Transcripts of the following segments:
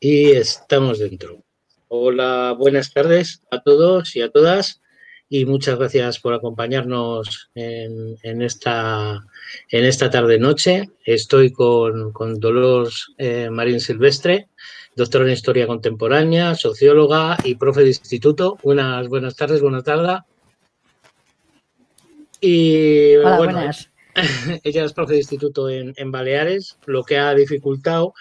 Y estamos dentro. Hola, buenas tardes a todos y a todas. Y muchas gracias por acompañarnos en, esta, en esta tarde-noche. Estoy con, con Dolores eh, Marín Silvestre, doctora en Historia Contemporánea, socióloga y profe de instituto. Unas buenas tardes, buenas tardes. Y, Hola, buenas. ella es profe de instituto en, Baleares, lo que ha dificultado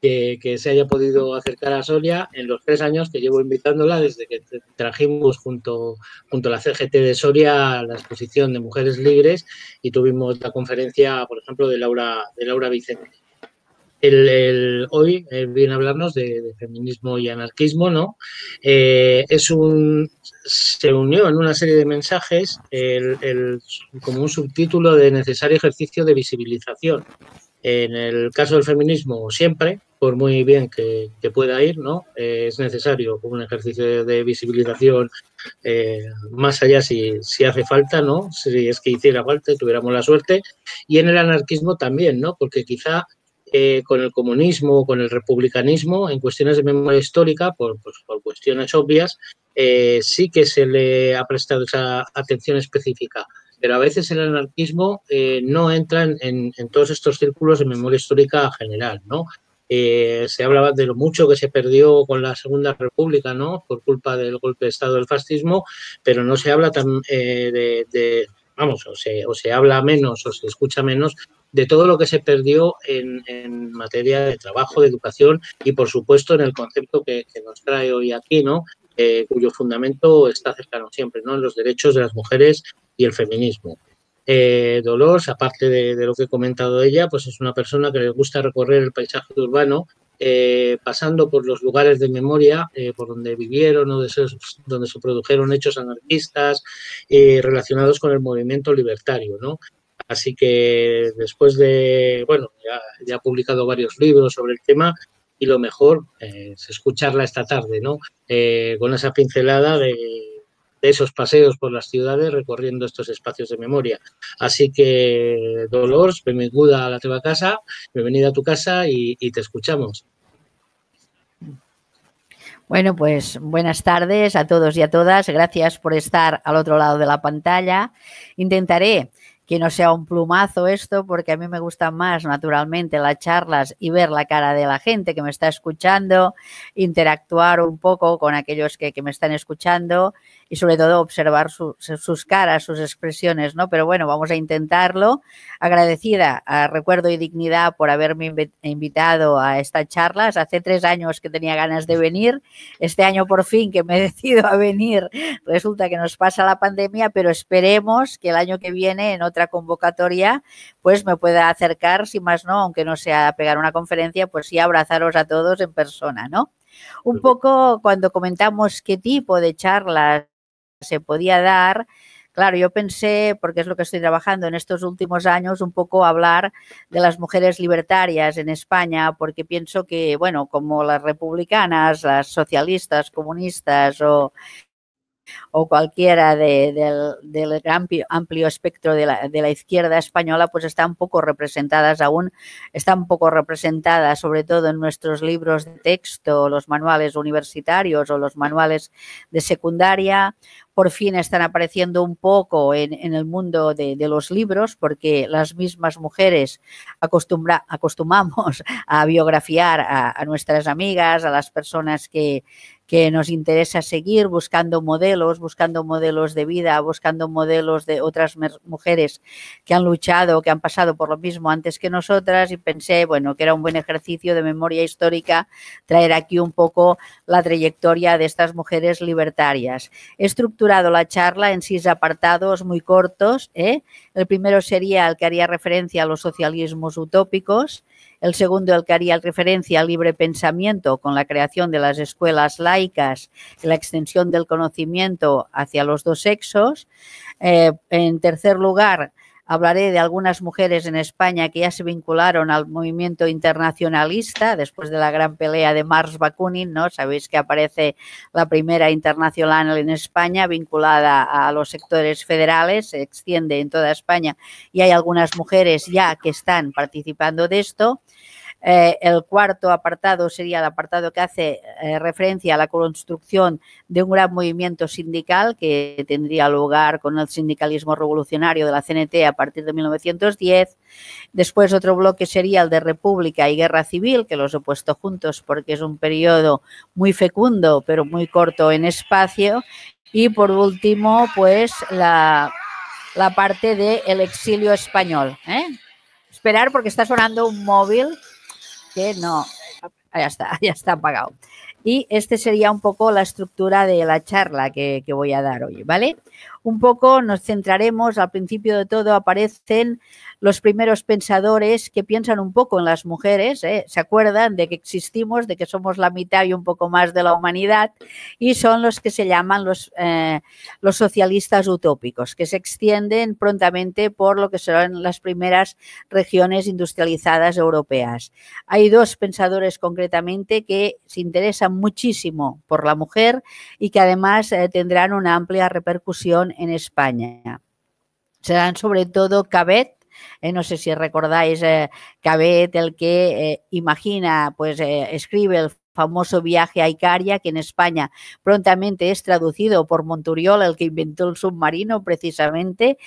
que, se haya podido acercar a Soria en los tres años que llevo invitándola desde que trajimos junto, junto a la CGT de Soria la exposición de mujeres libres y tuvimos la conferencia, por ejemplo, de Laura, de Laura Vicente hoy eh, viene a hablarnos de, feminismo y anarquismo, ¿no? Eh, es un, se unió en una serie de mensajes como un subtítulo de necesario ejercicio de visibilización. En el caso del feminismo, siempre, por muy bien que, pueda ir, ¿no? Eh, es necesario un ejercicio de visibilización más allá si, si, hace falta, ¿no? Si es que hiciera falta tuviéramos la suerte. Y en el anarquismo también, ¿no? Porque quizá eh, con el comunismo, con el republicanismo, en cuestiones de memoria histórica, por, pues, cuestiones obvias, eh, sí que se le ha prestado esa atención específica. Pero a veces el anarquismo eh, no entra en, todos estos círculos de memoria histórica general, ¿no? se hablaba de lo mucho que se perdió con la Segunda República, ¿no? Por culpa del golpe de Estado del fascismo, pero no se habla tan, de, vamos, o o se habla menos o se escucha menos de todo lo que se perdió en, materia de trabajo, de educación y, por supuesto, en el concepto que, nos trae hoy aquí, ¿no? Eh, cuyo fundamento está cercano siempre, ¿no? En los derechos de las mujeres y el feminismo. Eh, Dolores, aparte de, lo que he comentado ella, pues es una persona que le gusta recorrer el paisaje urbano, eh, pasando por los lugares de memoria, eh, por donde vivieron donde se produjeron hechos anarquistas relacionados con el movimiento libertario, ¿no? Así que después de, bueno, ya, ha publicado varios libros sobre el tema y lo mejor eh, es escucharla esta tarde, ¿no? Eh, con esa pincelada de, esos paseos por las ciudades recorriendo estos espacios de memoria. Así que, Dolores, bienvenida a la teva casa, bienvenida a tu casa y te escuchamos. Bueno, pues buenas tardes a todos y a todas. Gracias por estar al otro lado de la pantalla. Intentaré que no sea un plumazo esto, porque a mí me gustan más naturalmente las charlas y ver la cara de la gente que me está escuchando, interactuar un poco con aquellos que, que me están escuchando y sobre todo observar sus caras, sus expresiones, ¿no? Pero bueno, vamos a intentarlo. Agradecida a Recuerdo y Dignidad por haberme invitado a estas charlas. Hace tres años que tenía ganas de venir. Este año por fin que me he decidido a venir. Resulta que nos pasa la pandemia, pero esperemos que el año que viene en otra convocatoria pues me pueda acercar, si más no, aunque no sea pegar una conferencia, pues sí abrazaros a todos en persona, ¿no? Un poco cuando comentamos qué tipo de charlas se podía dar. Claro, yo pensé, porque es lo que estoy trabajando en estos últimos años, un poco hablar de las mujeres libertarias en España, porque pienso que, bueno, como las republicanas, las socialistas, comunistas o o cualquiera del, amplio, espectro de la, izquierda española, pues están poco representadas aún, están poco representadas, sobre todo en nuestros libros de texto, los manuales universitarios o los manuales de secundaria. Por fin están apareciendo un poco en, el mundo de, los libros, porque las mismas mujeres acostumbra, acostumbramos a biografiar a nuestras amigas, a las personas que, que nos interesa seguir buscando modelos, buscando modelos de vida, buscando modelos de otras mujeres que han luchado, que han pasado por lo mismo antes que nosotras y pensé, bueno, que era un buen ejercicio de memoria histórica traer aquí un poco la trayectoria de estas mujeres libertarias. He estructurado la charla en seis apartados muy cortos. ¿eh? El primero sería el que haría referencia a los socialismos utópicos el segundo el que haría referencia al libre pensamiento con la creación de las escuelas laicas, y la extensión del conocimiento hacia los dos sexos. Eh, en tercer lugar, hablaré de algunas mujeres en España que ya se vincularon al movimiento internacionalista después de la gran pelea de Mars Bakunin, ¿no? Sabéis que aparece la primera internacional en España vinculada a los sectores federales, se extiende en toda España y hay algunas mujeres ya que están participando de esto. Eh, el cuarto apartado sería el apartado que hace eh, referencia a la construcción de un gran movimiento sindical que tendría lugar con el sindicalismo revolucionario de la CNT a partir de 1910. Después otro bloque sería el de República y Guerra Civil, que los he puesto juntos porque es un periodo muy fecundo pero muy corto en espacio. Y por último, pues la, parte del el exilio español. ¿eh? Esperar porque está sonando un móvil que no. Ah, ya está, ya está apagado. Y este sería un poco la estructura de la charla que, que voy a dar hoy, ¿vale? Un poco nos centraremos, al principio de todo aparecen los primeros pensadores que piensan un poco en las mujeres, ¿eh? se acuerdan de que existimos, de que somos la mitad y un poco más de la humanidad, y son los que se llaman eh, los, socialistas utópicos, que se extienden prontamente por lo que serán las primeras regiones industrializadas europeas. Hay dos pensadores concretamente que se interesan muchísimo por la mujer y que además eh, tendrán una amplia repercusión en España serán sobre todo Cabet eh, no sé si recordáis eh, Cabet, el que eh, imagina, pues escribe el famoso viaje a Icaria, que en España prontamente es traducido por Monturiol, el que inventó el submarino precisamente,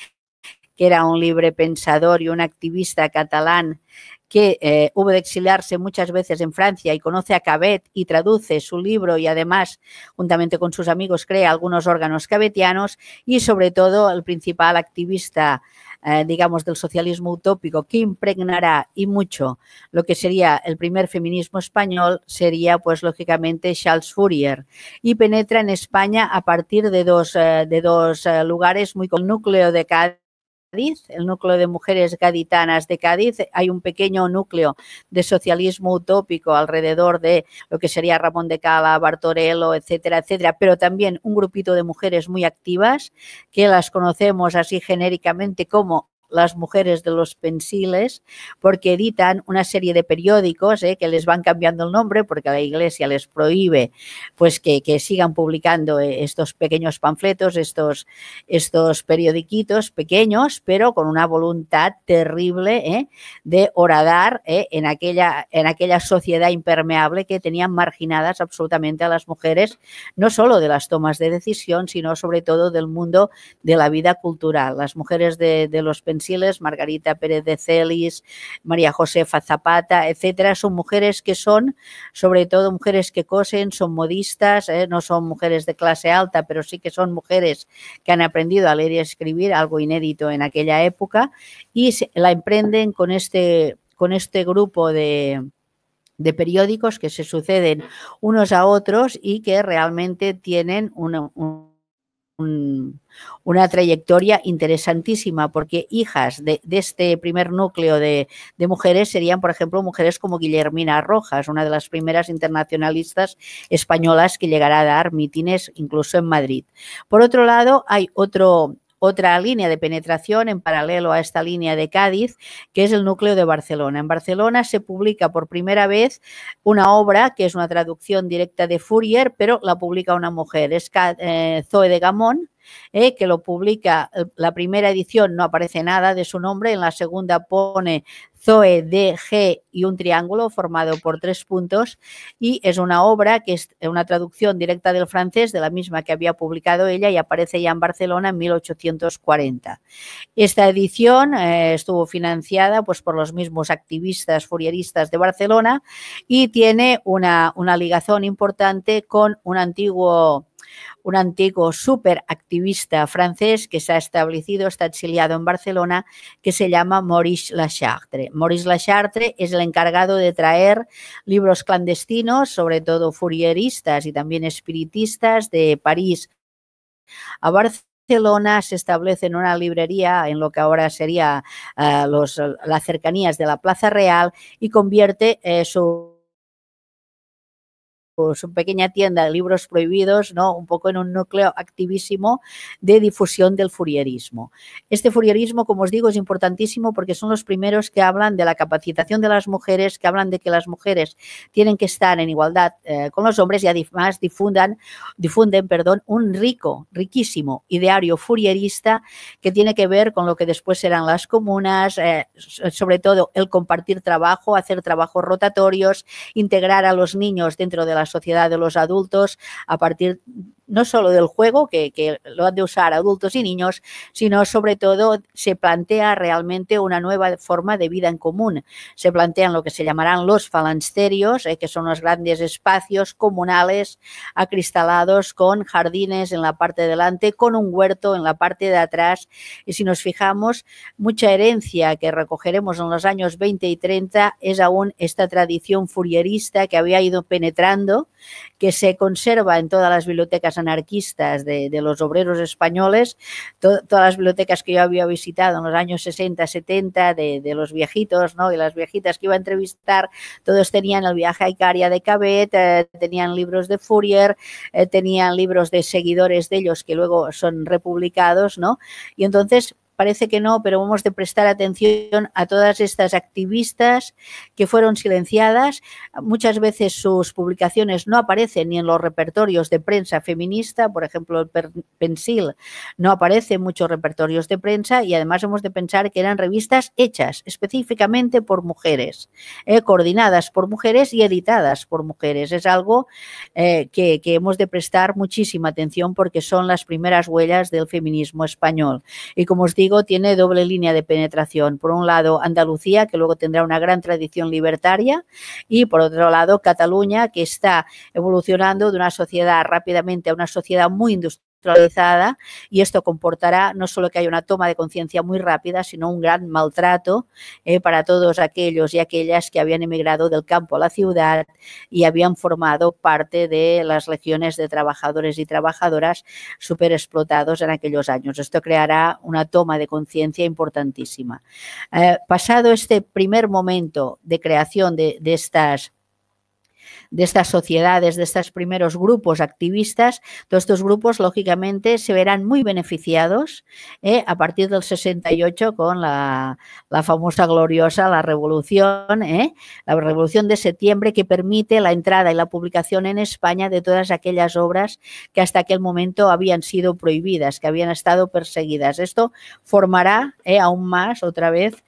que era un libre pensador y un activista catalán que hubo de exiliarse muchas veces en Francia y conoce a Cabet y traduce su libro y además, juntamente con sus amigos, crea algunos órganos cabetianos y sobre todo el principal activista eh, digamos, del socialismo utópico que impregnará y mucho lo que sería el primer feminismo español sería, pues, lógicamente, Charles Fourier. Y penetra en España a partir de dos, eh, de dos eh, lugares muy con núcleo de cada el núcleo de mujeres gaditanas de Cádiz. Hay un pequeño núcleo de socialismo utópico alrededor de lo que sería Ramón de Cala, Bartorello, etcétera, etcétera, pero también un grupito de mujeres muy activas que las conocemos así genéricamente como las mujeres de los pensiles, porque editan una serie de periódicos eh, que les van cambiando el nombre porque la iglesia les prohíbe pues que, sigan publicando eh, estos pequeños panfletos, estos, estos periodiquitos pequeños, pero con una voluntad terrible eh, de horadar en, aquella, en aquella sociedad impermeable que tenían marginadas absolutamente a las mujeres, no solo de las tomas de decisión, sino sobre todo del mundo de la vida cultural. Las mujeres de, de los pensiles Margarita Pérez de Celis, María Josefa Zapata, etcétera, son mujeres que son, sobre todo mujeres que cosen, son modistas, ¿eh? no son mujeres de clase alta, pero sí que son mujeres que han aprendido a leer y a escribir, algo inédito en aquella época, y la emprenden con este, con este grupo de, periódicos que se suceden unos a otros y que realmente tienen un una trayectoria interesantísima, porque hijas de, este primer núcleo de, de, mujeres serían, por ejemplo, mujeres como Guillermina Rojas, una de las primeras internacionalistas españolas que llegará a dar mítines incluso en Madrid. Por otro lado, hay otro, otra línea de penetración en paralelo a esta línea de Cádiz, que es el núcleo de Barcelona. En Barcelona se publica por primera vez una obra que es una traducción directa de Fourier, pero la publica una mujer, es eh, Zoe de Gamón. Eh, que lo publica eh, la primera edición, no aparece nada de su nombre, en la segunda pone Zoe G y un triángulo formado por tres puntos y es una obra que es una traducción directa del francés de la misma que había publicado ella y aparece ya en Barcelona en 1840. Esta edición eh, estuvo financiada pues, por los mismos activistas furieristas de Barcelona y tiene una, una ligazón importante con un antiguo un antiguo superactivista francés que se ha establecido, está exiliado en Barcelona, que se llama Maurice Lachartre. Maurice Lachartre es el encargado de traer libros clandestinos, sobre todo furieristas y también espiritistas, de París a Barcelona se establece en una librería en lo que ahora sería eh, las cercanías de la Plaza Real y convierte eh, su pues, su pequeña tienda de libros prohibidos, ¿no? un poco en un núcleo activísimo de difusión del furierismo. Este furierismo, como os digo, es importantísimo porque son los primeros que hablan de la capacitación de las mujeres, que hablan de que las mujeres tienen que estar en igualdad eh, con los hombres y además difundan, difunden perdón, un rico, riquísimo ideario furierista que tiene que ver con lo que después serán las comunas, eh, sobre todo el compartir trabajo, hacer trabajos rotatorios, integrar a los niños dentro de las sociedad de los adultos a partir no solo del juego, que, lo han de usar adultos y niños, sino sobre todo se plantea realmente una nueva forma de vida en común. Se plantean lo que se llamarán los falansterios, eh, que son los grandes espacios comunales acristalados con jardines en la parte de delante, con un huerto en la parte de atrás. Y si nos fijamos, mucha herencia que recogeremos en los años 20 y 30 es aún esta tradición furierista que había ido penetrando, que se conserva en todas las bibliotecas anarquistas de, los obreros españoles, todas las bibliotecas que yo había visitado en los años 60, 70, de, los viejitos ¿no? y las viejitas que iba a entrevistar, todos tenían el viaje a Icaria de Cabet, eh, tenían libros de Fourier, eh, tenían libros de seguidores de ellos que luego son republicados, ¿no? Y entonces parece que no, pero hemos de prestar atención a todas estas activistas que fueron silenciadas. Muchas veces sus publicaciones no aparecen ni en los repertorios de prensa feminista, por ejemplo, el Pensil no aparece en muchos repertorios de prensa y además hemos de pensar que eran revistas hechas específicamente por mujeres, eh, coordinadas por mujeres y editadas por mujeres. Es algo eh, que, que hemos de prestar muchísima atención porque son las primeras huellas del feminismo español. Y como os digo, tiene doble línea de penetración. Por un lado, Andalucía, que luego tendrá una gran tradición libertaria, y por otro lado, Cataluña, que está evolucionando de una sociedad rápidamente a una sociedad muy industrial y esto comportará no solo que haya una toma de conciencia muy rápida, sino un gran maltrato eh, para todos aquellos y aquellas que habían emigrado del campo a la ciudad y habían formado parte de las legiones de trabajadores y trabajadoras explotados en aquellos años. Esto creará una toma de conciencia importantísima. Eh, pasado este primer momento de creación de, de estas de estas sociedades, de estos primeros grupos activistas, todos estos grupos, lógicamente, se verán muy beneficiados eh, a partir del 68 con la, famosa gloriosa, la revolución, eh, la revolución de septiembre que permite la entrada y la publicación en España de todas aquellas obras que hasta aquel momento habían sido prohibidas, que habían estado perseguidas. Esto formará eh, aún más, otra vez,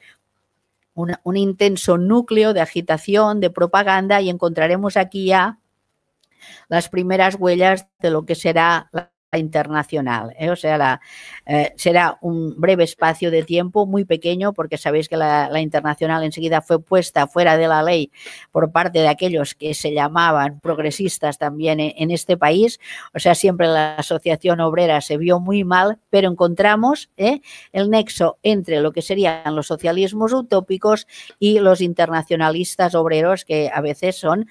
un intenso núcleo de agitación, de propaganda y encontraremos aquí ya las primeras huellas de lo que será la internacional. ¿eh? O sea, la, eh, será un breve espacio de tiempo, muy pequeño, porque sabéis que la, internacional enseguida fue puesta fuera de la ley por parte de aquellos que se llamaban progresistas también en, este país. O sea, siempre la asociación obrera se vio muy mal, pero encontramos ¿eh? el nexo entre lo que serían los socialismos utópicos y los internacionalistas obreros, que a veces son,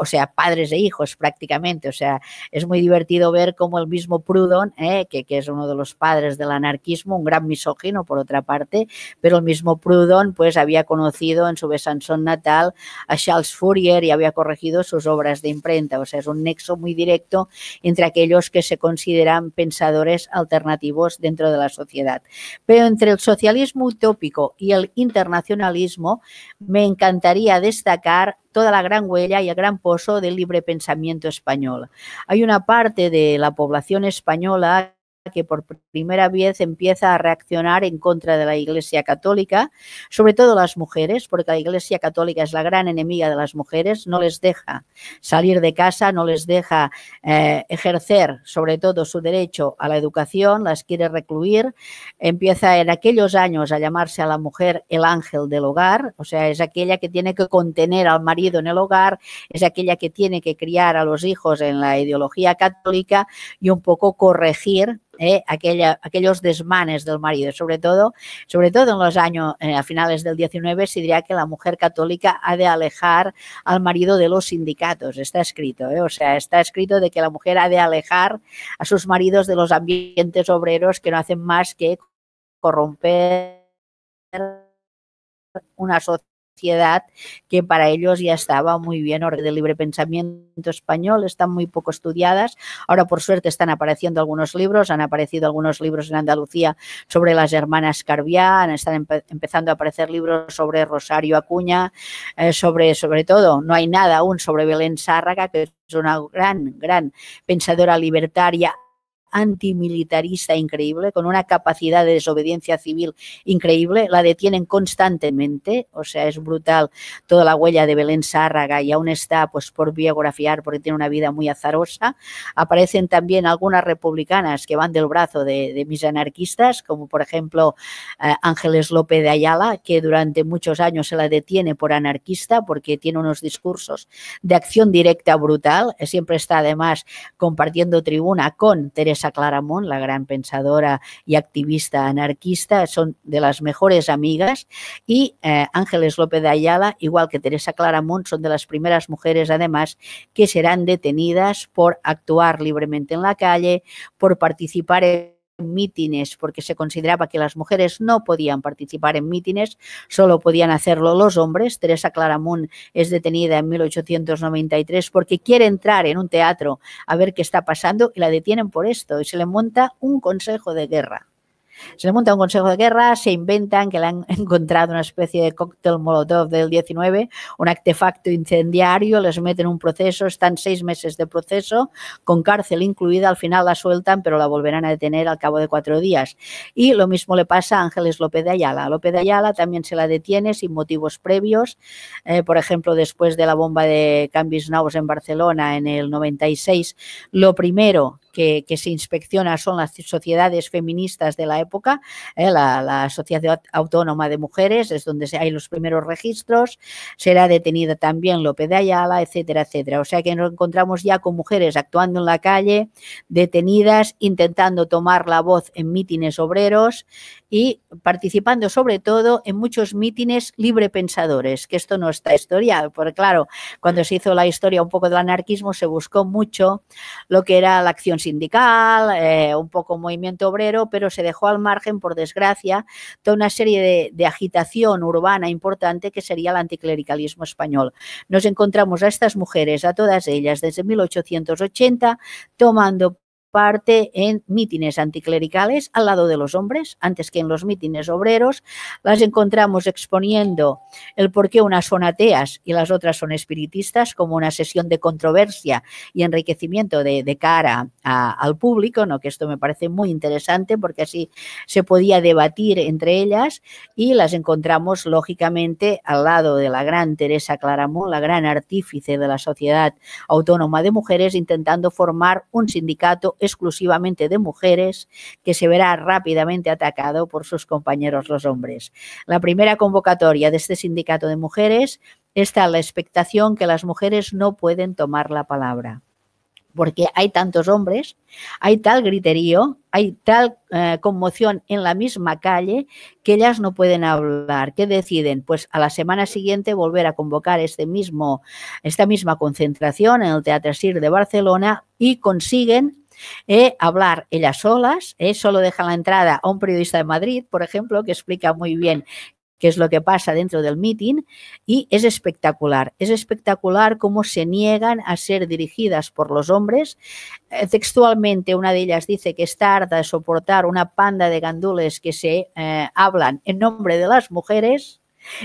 o sea, padres e hijos prácticamente. O sea, es muy divertido ver cómo el mismo Proudhon, eh, que, es uno de los padres del anarquismo, un gran misógino por otra parte, pero el mismo Proudhon pues había conocido en su Besançon natal a Charles Fourier y había corregido sus obras de imprenta. O sea, es un nexo muy directo entre aquellos que se consideran pensadores alternativos dentro de la sociedad. Pero entre el socialismo utópico y el internacionalismo, me encantaría destacar toda la gran huella y el gran pozo del libre pensamiento español. Hay una parte de la población española que por primera vez empieza a reaccionar en contra de la Iglesia Católica, sobre todo las mujeres, porque la Iglesia Católica es la gran enemiga de las mujeres, no les deja salir de casa, no les deja eh, ejercer sobre todo su derecho a la educación, las quiere recluir, empieza en aquellos años a llamarse a la mujer el ángel del hogar, o sea, es aquella que tiene que contener al marido en el hogar, es aquella que tiene que criar a los hijos en la ideología católica y un poco corregir ¿eh? aquella, aquellos desmanes del marido. Sobre todo, sobre todo en los años, eh, a finales del 19, se diría que la mujer católica ha de alejar al marido de los sindicatos. Está escrito, ¿eh? o sea, está escrito de que la mujer ha de alejar a sus maridos de los ambientes obreros que no hacen más que corromper una sociedad que para ellos ya estaba muy bien, de libre pensamiento español, están muy poco estudiadas. Ahora, por suerte, están apareciendo algunos libros, han aparecido algunos libros en Andalucía sobre las hermanas Carvián, están empezando a aparecer libros sobre Rosario Acuña, eh, sobre, sobre todo, no hay nada aún sobre Belén Sárraga, que es una gran, gran pensadora libertaria antimilitarista increíble, con una capacidad de desobediencia civil increíble, la detienen constantemente, o sea, es brutal toda la huella de Belén Sárraga y aún está pues por biografiar porque tiene una vida muy azarosa. Aparecen también algunas republicanas que van del brazo de, mis anarquistas, como por ejemplo eh, Ángeles López de Ayala, que durante muchos años se la detiene por anarquista porque tiene unos discursos de acción directa brutal, siempre está además compartiendo tribuna con Teresa Teresa la gran pensadora y activista anarquista, son de las mejores amigas, y eh, Ángeles López de Ayala, igual que Teresa Claramont, son de las primeras mujeres, además, que serán detenidas por actuar libremente en la calle, por participar en mítines, porque se consideraba que las mujeres no podían participar en mítines, solo podían hacerlo los hombres. Teresa Claramunt es detenida en 1893 porque quiere entrar en un teatro a ver qué está pasando y la detienen por esto y se le monta un consejo de guerra. Se le monta un consejo de guerra, se inventan que le han encontrado una especie de cóctel molotov del 19, un artefacto incendiario, les meten un proceso, están seis meses de proceso, con cárcel incluida, al final la sueltan, pero la volverán a detener al cabo de cuatro días. Y lo mismo le pasa a Ángeles López de Ayala. López de Ayala también se la detiene sin motivos previos, eh, por ejemplo, después de la bomba de Cambis Naus en Barcelona en el 96, lo primero que, se inspecciona son las sociedades feministas de la época, ¿eh? la, la, Sociedad Autónoma de Mujeres, es donde hay los primeros registros, será detenida también López de Ayala, etcétera, etcétera. O sea que nos encontramos ya con mujeres actuando en la calle, detenidas, intentando tomar la voz en mítines obreros y participando sobre todo en muchos mítines librepensadores, que esto no está historia, porque claro, cuando se hizo la historia un poco del anarquismo se buscó mucho lo que era la acción sindical, eh, un poco movimiento obrero, pero se dejó al margen, por desgracia, toda una serie de, de agitación urbana importante que sería el anticlericalismo español. Nos encontramos a estas mujeres, a todas ellas, desde 1880, tomando parte en mítines anticlericales al lado de los hombres, antes que en los mítines obreros. Las encontramos exponiendo el por qué unas son ateas y las otras son espiritistas, como una sesión de controversia y enriquecimiento de, cara al público, ¿no? que esto me parece muy interesante porque así se podía debatir entre ellas y las encontramos lógicamente al lado de la gran Teresa Claramont, la gran artífice de la Sociedad Autónoma de Mujeres, intentando formar un sindicato exclusivamente de mujeres, que se verá rápidamente atacado por sus compañeros los hombres. La primera convocatoria de este sindicato de mujeres está la expectación que las mujeres no pueden tomar la palabra porque hay tantos hombres, hay tal griterío, hay tal eh, conmoción en la misma calle que ellas no pueden hablar. ¿Qué deciden? Pues a la semana siguiente volver a convocar este mismo, esta misma concentración en el Teatro Sir de Barcelona y consiguen eh, hablar ellas solas, eh, solo deja la entrada a un periodista de Madrid, por ejemplo, que explica muy bien qué es lo que pasa dentro del meeting, y es espectacular. Es espectacular cómo se niegan a ser dirigidas por los hombres. Eh, textualmente, una de ellas dice que está harta de soportar una panda de gandules que se eh, hablan en nombre de las mujeres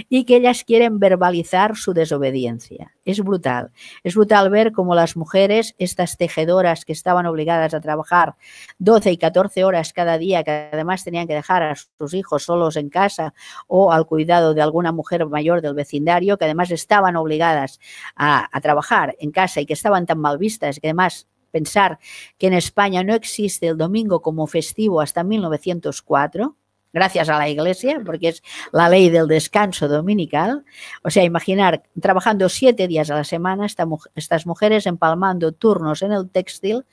y que ellas quieren verbalizar su desobediencia. Es brutal. Es brutal ver cómo las mujeres, estas tejedoras que estaban obligadas a trabajar 12 y 14 horas cada día, que además tenían que dejar a sus hijos solos en casa o al cuidado de alguna mujer mayor del vecindario, que además estaban obligadas a, trabajar en casa y que estaban tan mal vistas, que además pensar que en España no existe el domingo como festivo hasta 1904, gracias a la iglesia, porque es la ley del descanso dominical. O sea, imaginar trabajando siete días a la semana estas mujeres empalmando turnos en el textil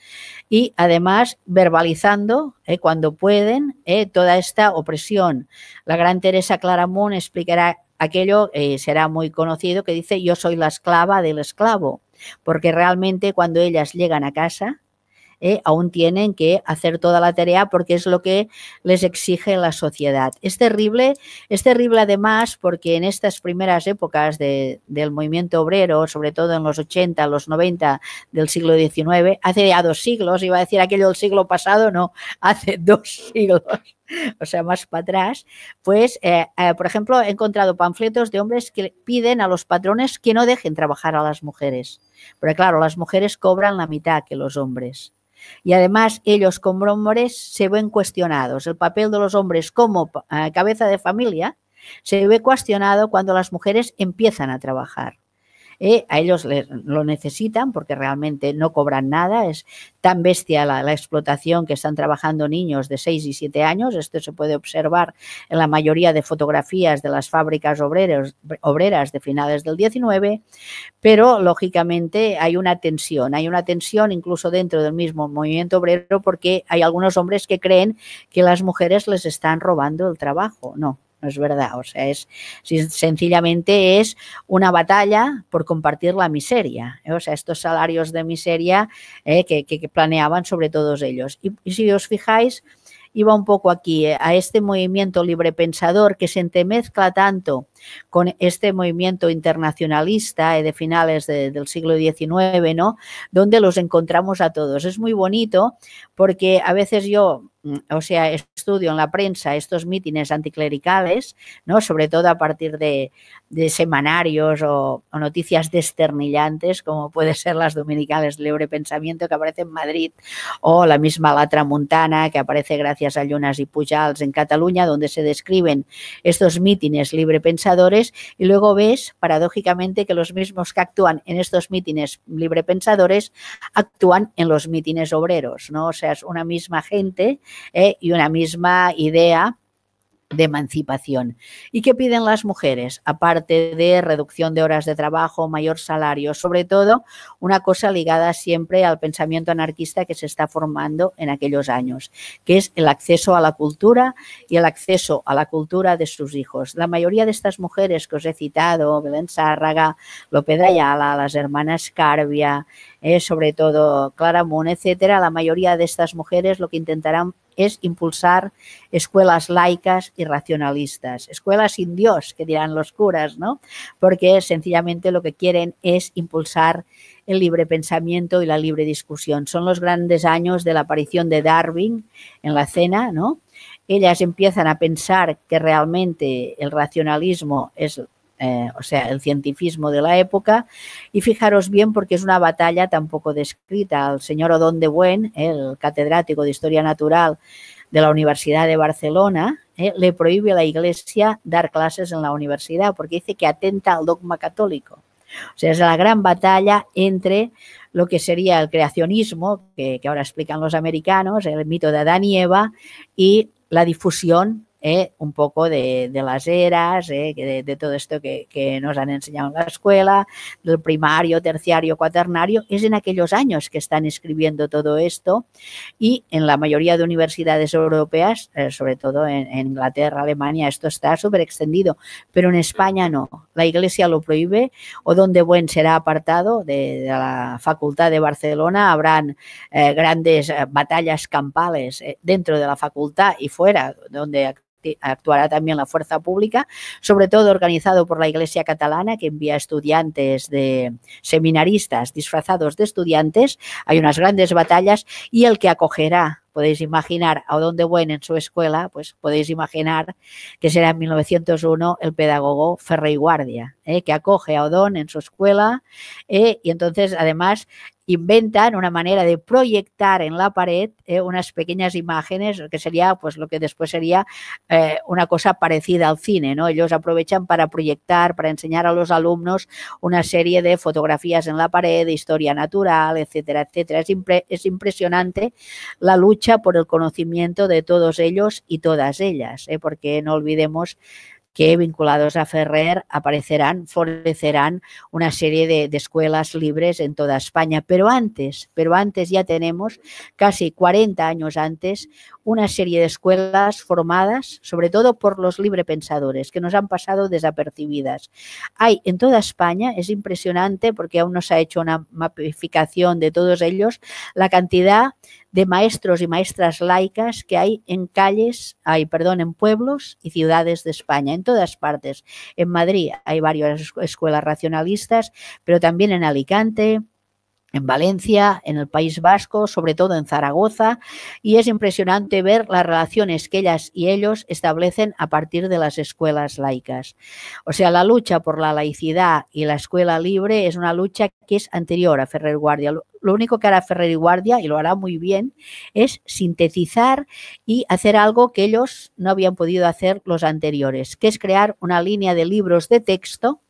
y además verbalizando eh, cuando pueden eh, toda esta opresión. La gran Teresa Claramón explicará aquello, eh, será muy conocido, que dice yo soy la esclava del esclavo, porque realmente cuando ellas llegan a casa, eh, aún tienen que hacer toda la tarea porque es lo que les exige la sociedad. Es terrible, es terrible además porque en estas primeras épocas del movimiento obrero, sobre todo en los 80, los 90 del siglo XIX, hace ya dos siglos, iba a decir aquello del siglo pasado, no, hace dos siglos o sea, más para atrás, pues, eh, eh, por ejemplo, he encontrado panfletos de hombres que piden a los patrones que no dejen trabajar a las mujeres. Pero claro, las mujeres cobran la mitad que los hombres. Y además ellos con hombres se ven cuestionados. El papel de los hombres como eh, cabeza de familia se ve cuestionado cuando las mujeres empiezan a trabajar. Eh, a ellos lo necesitan porque realmente no cobran nada. Es tan bestia la, explotación que están trabajando niños de 6 y 7 años. Esto se puede observar en la mayoría de fotografías de las fábricas obreras de finales del 19, pero lógicamente hay una tensión, hay una tensión incluso dentro del mismo movimiento obrero porque hay algunos hombres que creen que las mujeres les están robando el trabajo. No, no es verdad. O sea, es sencillamente es una batalla por compartir la miseria. ¿eh? O sea, estos salarios de miseria ¿eh? que, planeaban sobre todos ellos. Y, si os fijáis, iba un poco aquí, ¿eh? a este movimiento librepensador que se entremezcla tanto con este movimiento internacionalista de finales del siglo XIX, ¿no? Donde los encontramos a todos. Es muy bonito porque a veces yo o sea, estudio en la prensa estos mítines anticlericales, ¿no? sobre todo a partir de, semanarios o, noticias desternillantes, como puede ser las dominicales Libre Pensamiento que aparece en Madrid o la misma La Tramuntana que aparece gracias a Llunas y Pujals en Cataluña, donde se describen estos mítines librepensadores y luego ves, paradójicamente, que los mismos que actúan en estos mítines librepensadores actúan en los mítines obreros, ¿no? o sea, es una misma gente ¿eh? y una misma idea de emancipación. ¿Y qué piden las mujeres? Aparte de reducción de horas de trabajo, mayor salario, sobre todo una cosa ligada siempre al pensamiento anarquista que se está formando en aquellos años, que es el acceso a la cultura y el acceso a la cultura de sus hijos. La mayoría de estas mujeres que os he citado, Belén Sárraga, López de Ayala, las hermanas Carvia, eh, sobre todo Clara Moon, etcétera, la mayoría de estas mujeres lo que intentarán es impulsar escuelas laicas y racionalistas, escuelas sin Dios, que dirán los curas, ¿no? Porque sencillamente lo que quieren es impulsar el libre pensamiento y la libre discusión. Son los grandes años de la aparición de Darwin en la cena, ¿no? Ellas empiezan a pensar que realmente el racionalismo es eh, o sea, el cientifismo de la época. Y fijaros bien, porque es una batalla tampoco descrita. El señor Odón de Buen, el catedrático de Historia Natural de la Universidad de Barcelona, eh, le prohíbe a la Iglesia dar clases en la universidad porque dice que atenta al dogma católico. O sea, es la gran batalla entre lo que sería el creacionismo, que, que ahora explican los americanos, el mito de Adán y Eva, y la difusión eh, un poco de, las eras, eh, de, todo esto que, nos han enseñado en la escuela, del primario, terciario, cuaternario, es en aquellos años que están escribiendo todo esto y en la mayoría de universidades europeas, eh, sobre todo en, Inglaterra, Alemania, esto está súper extendido, pero en España no, la iglesia lo prohíbe o donde buen será apartado de, de la facultad de Barcelona habrán grandes batallas campales dentro de la facultad y fuera, donde actuará también la fuerza pública, sobre todo organizado por la Iglesia Catalana, que envía estudiantes de seminaristas disfrazados de estudiantes. Hay unas grandes batallas y el que acogerá podéis imaginar a Odón de Buen en su escuela, pues podéis imaginar que será en 1901 el pedagogo Ferrey Guardia, eh, que acoge a Odón en su escuela eh, y entonces además inventan una manera de proyectar en la pared eh, unas pequeñas imágenes que sería pues lo que después sería una cosa parecida al cine no ellos aprovechan para proyectar para enseñar a los alumnos una serie de fotografías en la pared de historia natural etcétera etcétera es, es impresionante la lucha por el conocimiento de todos ellos y todas ellas, ¿eh? porque no olvidemos que vinculados a Ferrer aparecerán, fornecerán una serie de, de, escuelas libres en toda España. Pero antes, pero antes ya tenemos, casi 40 años antes, una serie de escuelas formadas, sobre todo por los librepensadores, que nos han pasado desapercibidas. Hay en toda España, es impresionante porque aún no se ha hecho una mapificación de todos ellos, la cantidad de maestros y maestras laicas que hay en calles, hay, perdón, en pueblos y ciudades de España, en todas partes. En Madrid hay varias escuelas racionalistas, pero también en Alicante, en Valencia, en el País Vasco, sobre todo en Zaragoza, y es impresionante ver las relaciones que ellas y ellos establecen a partir de las escuelas laicas. O sea, la lucha por la laicidad y la escuela libre es una lucha que es anterior a Ferrer Guardia. Lo único que hará Ferrer y Guardia, y lo hará muy bien, es sintetizar y hacer algo que ellos no habían podido hacer los anteriores, que es crear una línea de libros de texto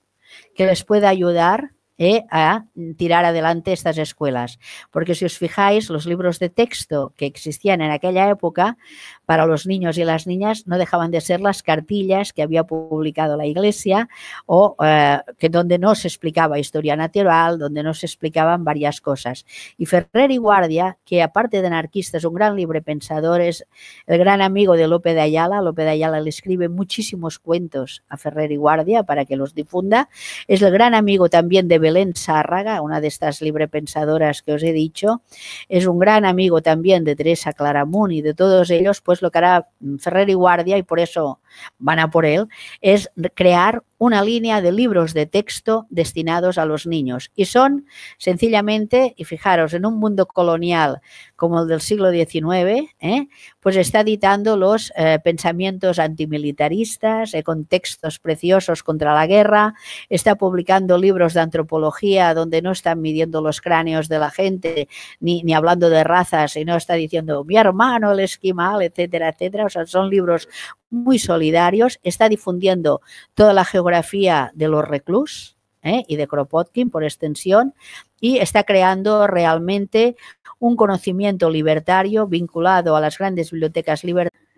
que les pueda ayudar eh, a tirar adelante estas escuelas. Porque si os fijáis, los libros de texto que existían en aquella época para los niños y las niñas no dejaban de ser las cartillas que había publicado la Iglesia o eh, que donde no se explicaba historia natural, donde no se explicaban varias cosas. Y Ferrer y Guardia, que aparte de anarquista es un gran libre pensador, es el gran amigo de López de Ayala. López de Ayala le escribe muchísimos cuentos a Ferrer y Guardia para que los difunda. Es el gran amigo también de Belén Sárraga, una de estas librepensadoras que os he dicho, es un gran amigo también de Teresa Claramunt y de todos ellos, pues lo que hará Ferrer y Guardia, y por eso van a por él, es crear una línea de libros de texto destinados a los niños. Y son sencillamente, y fijaros, en un mundo colonial como el del siglo XIX, ¿eh? pues está editando los eh, pensamientos antimilitaristas, eh, con textos preciosos contra la guerra, está publicando libros de antropología donde no están midiendo los cráneos de la gente, ni, ni hablando de razas, sino está diciendo mi hermano el esquimal, etcétera, etcétera. O sea, son libros muy solidarios, está difundiendo toda la geografía de los reclus ¿eh? y de Kropotkin por extensión y está creando realmente un conocimiento libertario vinculado a las grandes bibliotecas libertarias.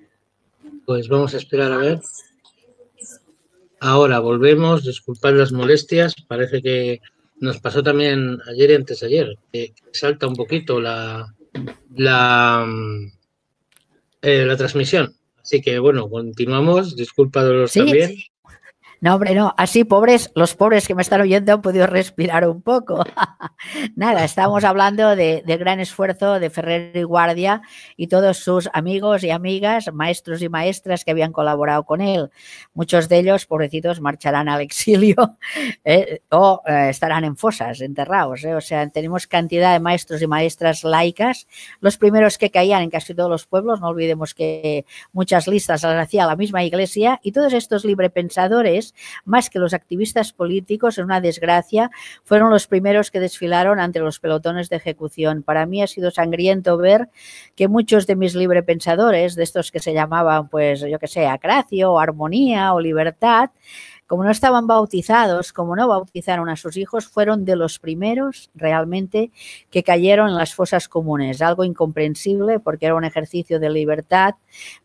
Pues vamos a esperar a ver. Ahora volvemos, disculpad las molestias, parece que nos pasó también ayer y antes de ayer, que salta un poquito la, la, eh, la transmisión. Así que bueno, continuamos. Disculpa, también. No, hombre, no. Así, pobres, los pobres que me están oyendo han podido respirar un poco. Nada, estamos hablando de, del gran esfuerzo de Ferrer y Guardia y todos sus amigos y amigas, maestros y maestras que habían colaborado con él. Muchos de ellos, pobrecitos, marcharán al exilio eh, o eh, estarán en fosas, enterrados. Eh. O sea, tenemos cantidad de maestros y maestras laicas. Los primeros que caían en casi todos los pueblos, no olvidemos que muchas listas las hacía la misma iglesia y todos estos librepensadores más que los activistas políticos, en una desgracia, fueron los primeros que desfilaron ante los pelotones de ejecución. Para mí ha sido sangriento ver que muchos de mis librepensadores, de estos que se llamaban, pues, yo que sé, Acracio, o Armonía o Libertad, como no estaban bautizados, como no bautizaron a sus hijos, fueron de los primeros realmente que cayeron en las fosas comunes. Algo incomprensible porque era un ejercicio de libertad,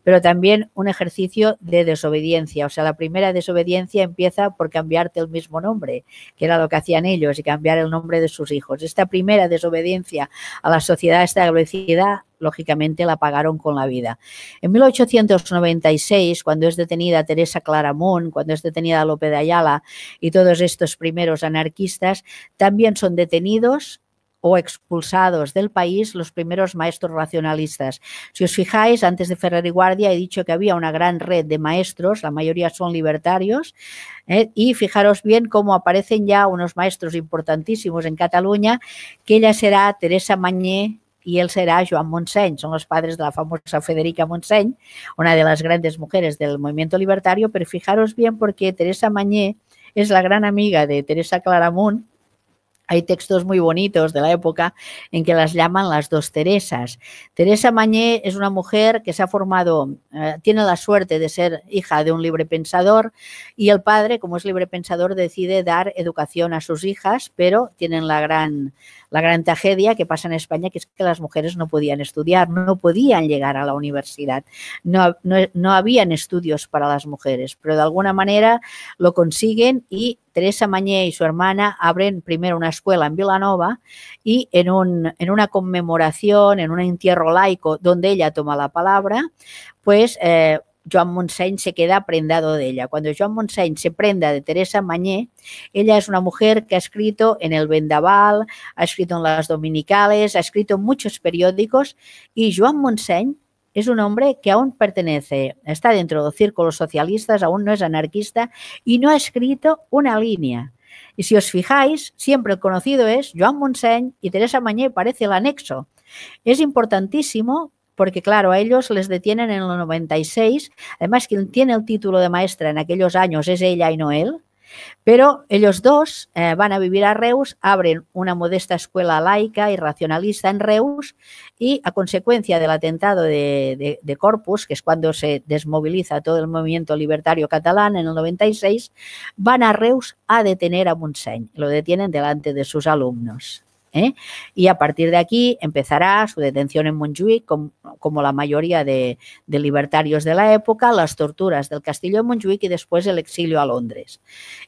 pero también un ejercicio de desobediencia. O sea, la primera desobediencia empieza por cambiarte el mismo nombre, que era lo que hacían ellos, y cambiar el nombre de sus hijos. Esta primera desobediencia a la sociedad establecida lógicamente la pagaron con la vida. En 1896, cuando es detenida Teresa Claramont, cuando es detenida López de Ayala y todos estos primeros anarquistas, también son detenidos o expulsados del país los primeros maestros racionalistas. Si os fijáis, antes de Ferrer y Guardia he dicho que había una gran red de maestros, la mayoría son libertarios, ¿eh? y fijaros bien cómo aparecen ya unos maestros importantísimos en Cataluña, que ella será Teresa Mañé, y él será Joan Montseny. Son los padres de la famosa Federica Montseny, una de las grandes mujeres del movimiento libertario, pero fijaros bien porque Teresa Mañé es la gran amiga de Teresa Claramunt hay textos muy bonitos de la época en que las llaman las dos Teresas. Teresa Mañé es una mujer que se ha formado, eh, tiene la suerte de ser hija de un libre pensador y el padre, como es libre pensador, decide dar educación a sus hijas, pero tienen la gran, la gran tragedia que pasa en España, que es que las mujeres no podían estudiar, no podían llegar a la universidad, no, no, habían estudios para las mujeres, pero de alguna manera lo consiguen y Teresa Mañé y su hermana abren primero una escuela en Vilanova y en, en una conmemoración, en un entierro laico donde ella toma la palabra, pues eh, Joan Montseny se queda prendado de ella. Cuando Joan Montseny se prenda de Teresa Mañé, ella es una mujer que ha escrito en El Vendaval, ha escrito en Las Dominicales, ha escrito en muchos periódicos y Joan Montseny es un hombre que aún pertenece, está dentro de los círculos socialistas, aún no es anarquista y no ha escrito una línea. Y si os fijáis, siempre el conocido es Joan Montseny y Teresa Mañé parece el anexo. Es importantísimo porque claro, a ellos les detienen en el 96, además quien tiene el título de maestra en aquellos años es ella y no él, pero ellos dos eh, van a vivir a Reus, abren una modesta escuela laica y racionalista en Reus y a consecuencia del atentado de, Corpus, que es cuando se desmoviliza todo el movimiento libertario catalán en el 96, van a Reus a detener a Montseny. Lo detienen delante de sus alumnos. ¿eh? Y a partir de aquí empezará su detención en Montjuic, como la mayoría de, libertarios de la época, las torturas del castillo de Montjuic y después el exilio a Londres.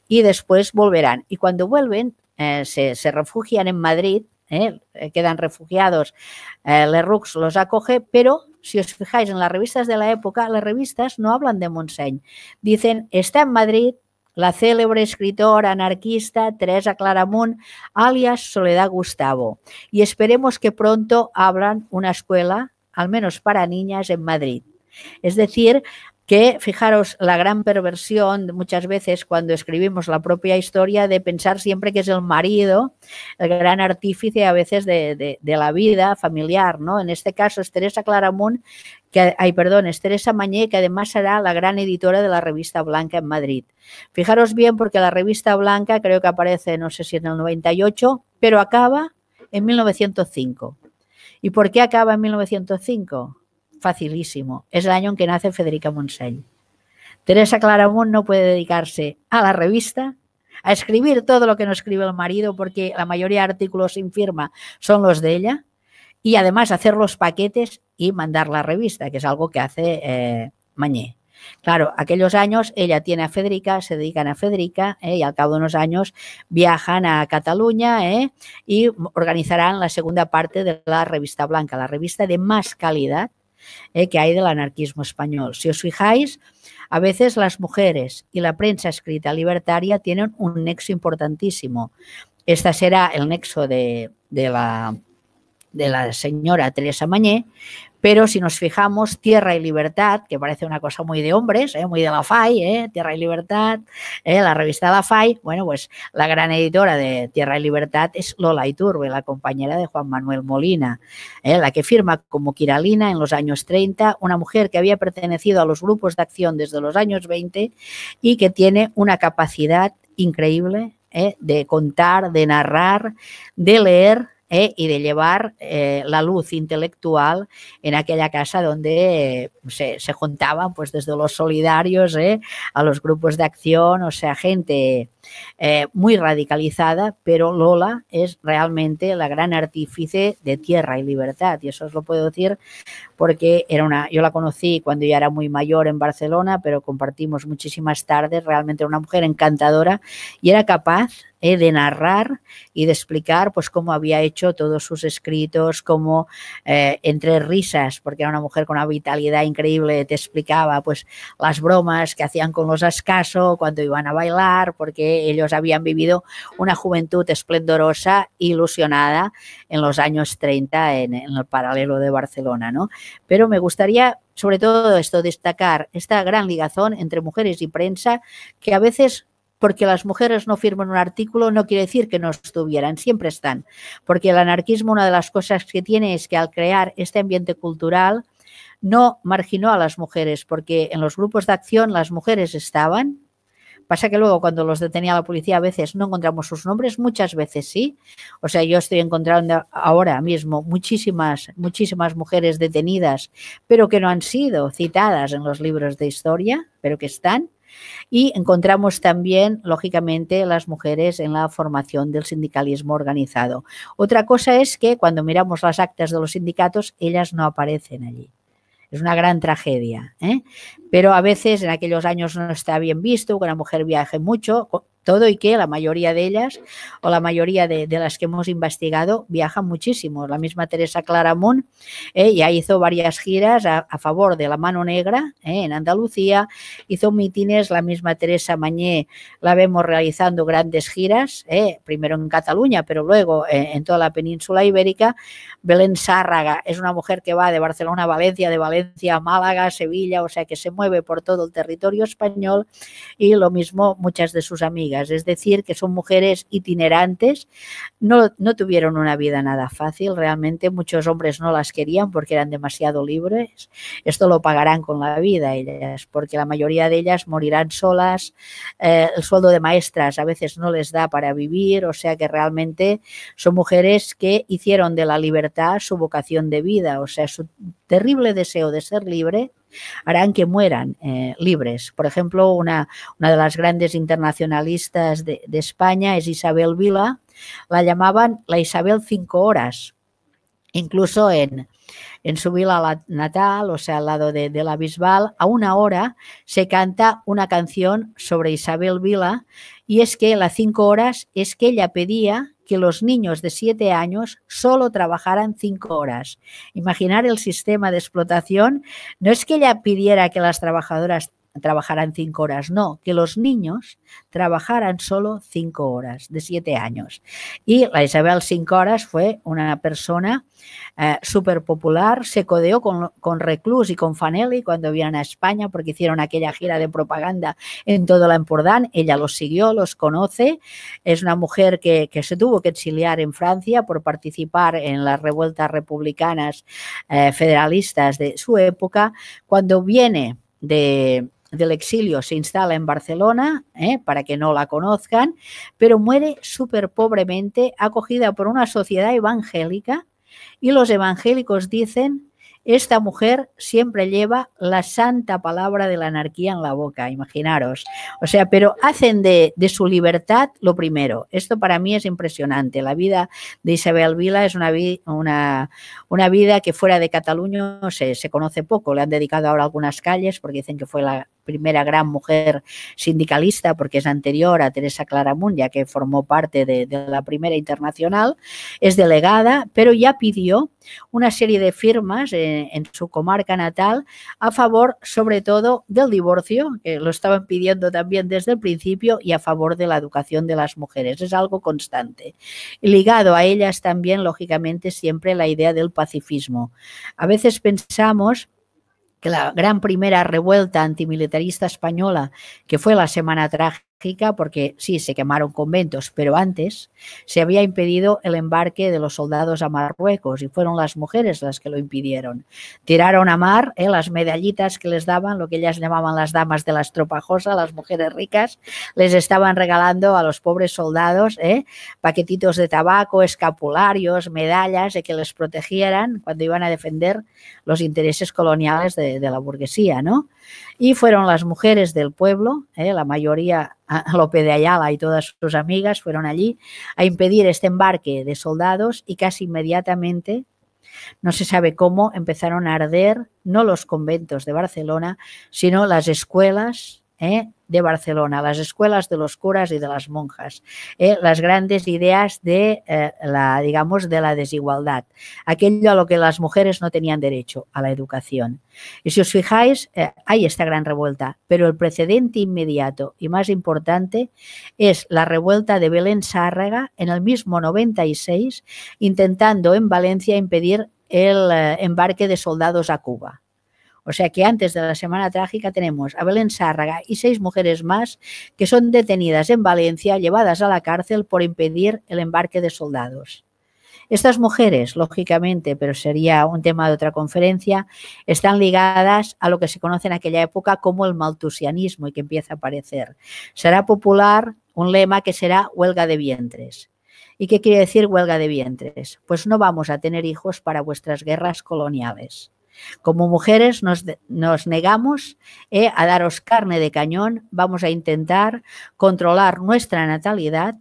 Y después volverán. Y cuando vuelven, eh, se, refugian en Madrid eh, quedan refugiados, Le Lerux los acoge, pero si os fijáis en las revistas de la época, las revistas no hablan de Montseny. Dicen, está en Madrid, la célebre escritora anarquista Teresa Claramunt, alias Soledad Gustavo. Y esperemos que pronto abran una escuela, al menos para niñas, en Madrid. Es decir, que fijaros la gran perversión muchas veces cuando escribimos la propia historia de pensar siempre que es el marido el gran artífice a veces de, la vida familiar, ¿no? En este caso es Teresa Claramunt, que, ay, perdón, es Teresa Mañé, que además será la gran editora de la revista Blanca en Madrid. Fijaros bien porque la revista Blanca creo que aparece, no sé si en el 98, pero acaba en 1905. ¿Y por qué acaba en 1905? facilísimo. Es el año en que nace Federica Monsell. Teresa Claramunt no puede dedicarse a la revista, a escribir todo lo que no escribe el marido, porque la mayoría de artículos sin firma son los de ella, y además hacer los paquetes y mandar la revista, que es algo que hace eh, Mañé. Claro, aquellos años ella tiene a Federica, se dedican a Federica eh, y al cabo de unos años viajan a Cataluña eh, y organizarán la segunda parte de la revista blanca, la revista de más calidad eh, que hay del anarquismo español. Si os fijáis, a veces las mujeres y la prensa escrita libertaria tienen un nexo importantísimo. Este será el nexo de, la de la señora Teresa Mañé, pero si nos fijamos, tierra y libertad, que parece una cosa muy de hombres, ¿eh? muy de la FAI, ¿eh? tierra y libertad, ¿eh? la revista La FAI, bueno, pues la gran editora de Tierra y Libertad es Lola Iturbe, la compañera de Juan Manuel Molina, ¿eh? la que firma como Kiralina en los años 30, una mujer que había pertenecido a los grupos de acción desde los años 20 y que tiene una capacidad increíble de contar, de narrar, de leer eh, y de llevar eh, la luz intelectual en aquella casa donde eh, se, se juntaban pues desde los solidarios a los grupos de acción, o sea, gente eh, muy radicalizada, pero Lola es realmente la gran artífice de tierra y libertad. Y eso os lo puedo decir porque era una, yo la conocí cuando ya era muy mayor en Barcelona, pero compartimos muchísimas tardes. Realmente era una mujer encantadora y era capaz eh, de narrar y de explicar pues cómo había hecho todos sus escritos, como eh, entre risas, porque era una mujer con una vitalidad increíble, te explicaba pues las bromas que hacían con los ascaso cuando iban a bailar, porque ellos habían vivido una juventud esplendorosa, ilusionada en los años 30 en, el paralelo de Barcelona, ¿no? Pero me gustaría sobre todo esto, destacar esta gran ligazón entre mujeres y prensa, que a veces porque las mujeres no firman un artículo no quiere decir que no estuvieran, siempre están. Porque el anarquismo, una de las cosas que tiene es que al crear este ambiente cultural, no marginó a las mujeres, porque en los grupos de acción las mujeres estaban, Pasa que luego cuando los detenía la policía a veces no encontramos sus nombres, muchas veces sí. O sea, yo estoy encontrando ahora mismo muchísimas, muchísimas mujeres detenidas, pero que no han sido citadas en los libros de historia, pero que están. Y encontramos también, lógicamente, las mujeres en la formación del sindicalismo organizado. Otra cosa es que cuando miramos las actas de los sindicatos, ellas no aparecen allí. Es una gran tragedia. ¿eh? Pero a veces en aquellos años no está bien visto que una mujer viaje mucho, todo y que la mayoría de ellas o la mayoría de, las que hemos investigado viajan muchísimo. La misma Teresa Claramunt eh, ya hizo varias giras a, favor de la mano negra eh, en Andalucía, hizo mítines, la misma Teresa Mañé la vemos realizando grandes giras, eh, primero en Cataluña, pero luego eh, en toda la península ibérica. Belén Sárraga es una mujer que va de Barcelona a Valencia, de Valencia a Málaga, Sevilla, o sea que se mueve por todo el territorio español y lo mismo muchas de sus amigas es decir, que son mujeres itinerantes, no, tuvieron una vida nada fácil, realmente muchos hombres no las querían porque eran demasiado libres, esto lo pagarán con la vida ellas, porque la mayoría de ellas morirán solas, eh, el sueldo de maestras a veces no les da para vivir, o sea que realmente son mujeres que hicieron de la libertad su vocación de vida, o sea, su terrible deseo de ser libre harán que mueran eh, libres. Por ejemplo, una, de las grandes internacionalistas de, España es Isabel Vila, la llamaban la Isabel Cinco Horas, incluso en, su vila natal, o sea, al lado de, de, la Bisbal, a una hora se canta una canción sobre Isabel Vila y es que las cinco horas es que ella pedía que los niños de 7 años solo trabajaran 5 horas. Imaginar el sistema de explotación, no es que ella pidiera que las trabajadoras trabajaran cinco horas, no, que los niños trabajaran solo cinco horas, de siete años. Y la Isabel Cinco Horas fue una persona eh, súper popular, se codeó con, con Reclus y con Fanelli cuando vienen a España porque hicieron aquella gira de propaganda en todo la Empordán, ella los siguió, los conoce, es una mujer que, se tuvo que exiliar en Francia por participar en las revueltas republicanas eh, federalistas de su época, cuando viene de, del exilio se instala en Barcelona, eh, para que no la conozcan, pero muere súper pobremente, acogida por una sociedad evangélica, y los evangélicos dicen, esta mujer siempre lleva la santa palabra de la anarquía en la boca, imaginaros. O sea, pero hacen de, su libertad lo primero. Esto para mí es impresionante. La vida de Isabel Vila es una, una vida que fuera de Cataluña se, se conoce poco. Le han dedicado ahora algunas calles porque dicen que fue la, primera gran mujer sindicalista, porque es anterior a Teresa ya que formó parte de, la primera internacional, es delegada, pero ya pidió una serie de firmas en, eh, en, su comarca natal a favor, sobre todo, del divorcio, que lo estaban pidiendo también desde el principio, y a favor de la educación de las mujeres. Es algo constante. Ligado a ellas también, lógicamente, siempre la idea del pacifismo. A veces pensamos que la gran primera revuelta antimilitarista española, que fue la Semana Trágica, porque sí, se quemaron conventos, pero antes se había impedido el embarque de los soldados a Marruecos y fueron las mujeres las que lo impidieron. Tiraron a mar eh, las medallitas que les daban, lo que ellas llamaban las damas de las tropajosas, las mujeres ricas, les estaban regalando a los pobres soldados eh, paquetitos de tabaco, escapularios, medallas de eh, que les protegieran cuando iban a defender los intereses coloniales de, la burguesía, ¿no? Y fueron las mujeres del pueblo, la mayoría López Lope de Ayala y todas sus amigas fueron allí a impedir este embarque de soldados y casi inmediatamente, no se sabe cómo, empezaron a arder no los conventos de Barcelona, sino las escuelas, ¿eh? de Barcelona, las escuelas de los curas y de las monjas, eh, las grandes ideas de eh, la, digamos, de la desigualdad, aquello a lo que las mujeres no tenían derecho, a la educación. Y si os fijáis, eh, hay esta gran revuelta, pero el precedente inmediato y más importante es la revuelta de Belén Sárraga en el mismo 96, intentando en Valencia impedir el embarque de soldados a Cuba. O sea que antes de la semana trágica tenemos a Belén Sárraga y seis mujeres más que son detenidas en Valencia, llevadas a la cárcel por impedir el embarque de soldados. Estas mujeres, lógicamente, pero sería un tema de otra conferencia, están ligadas a lo que se conoce en aquella época como el maltusianismo y que empieza a aparecer. Será popular un lema que será huelga de vientres. ¿Y qué quiere decir huelga de vientres? Pues no vamos a tener hijos para vuestras guerras coloniales. Como mujeres nos, negamos eh, a daros carne de cañón, vamos a intentar controlar nuestra natalidad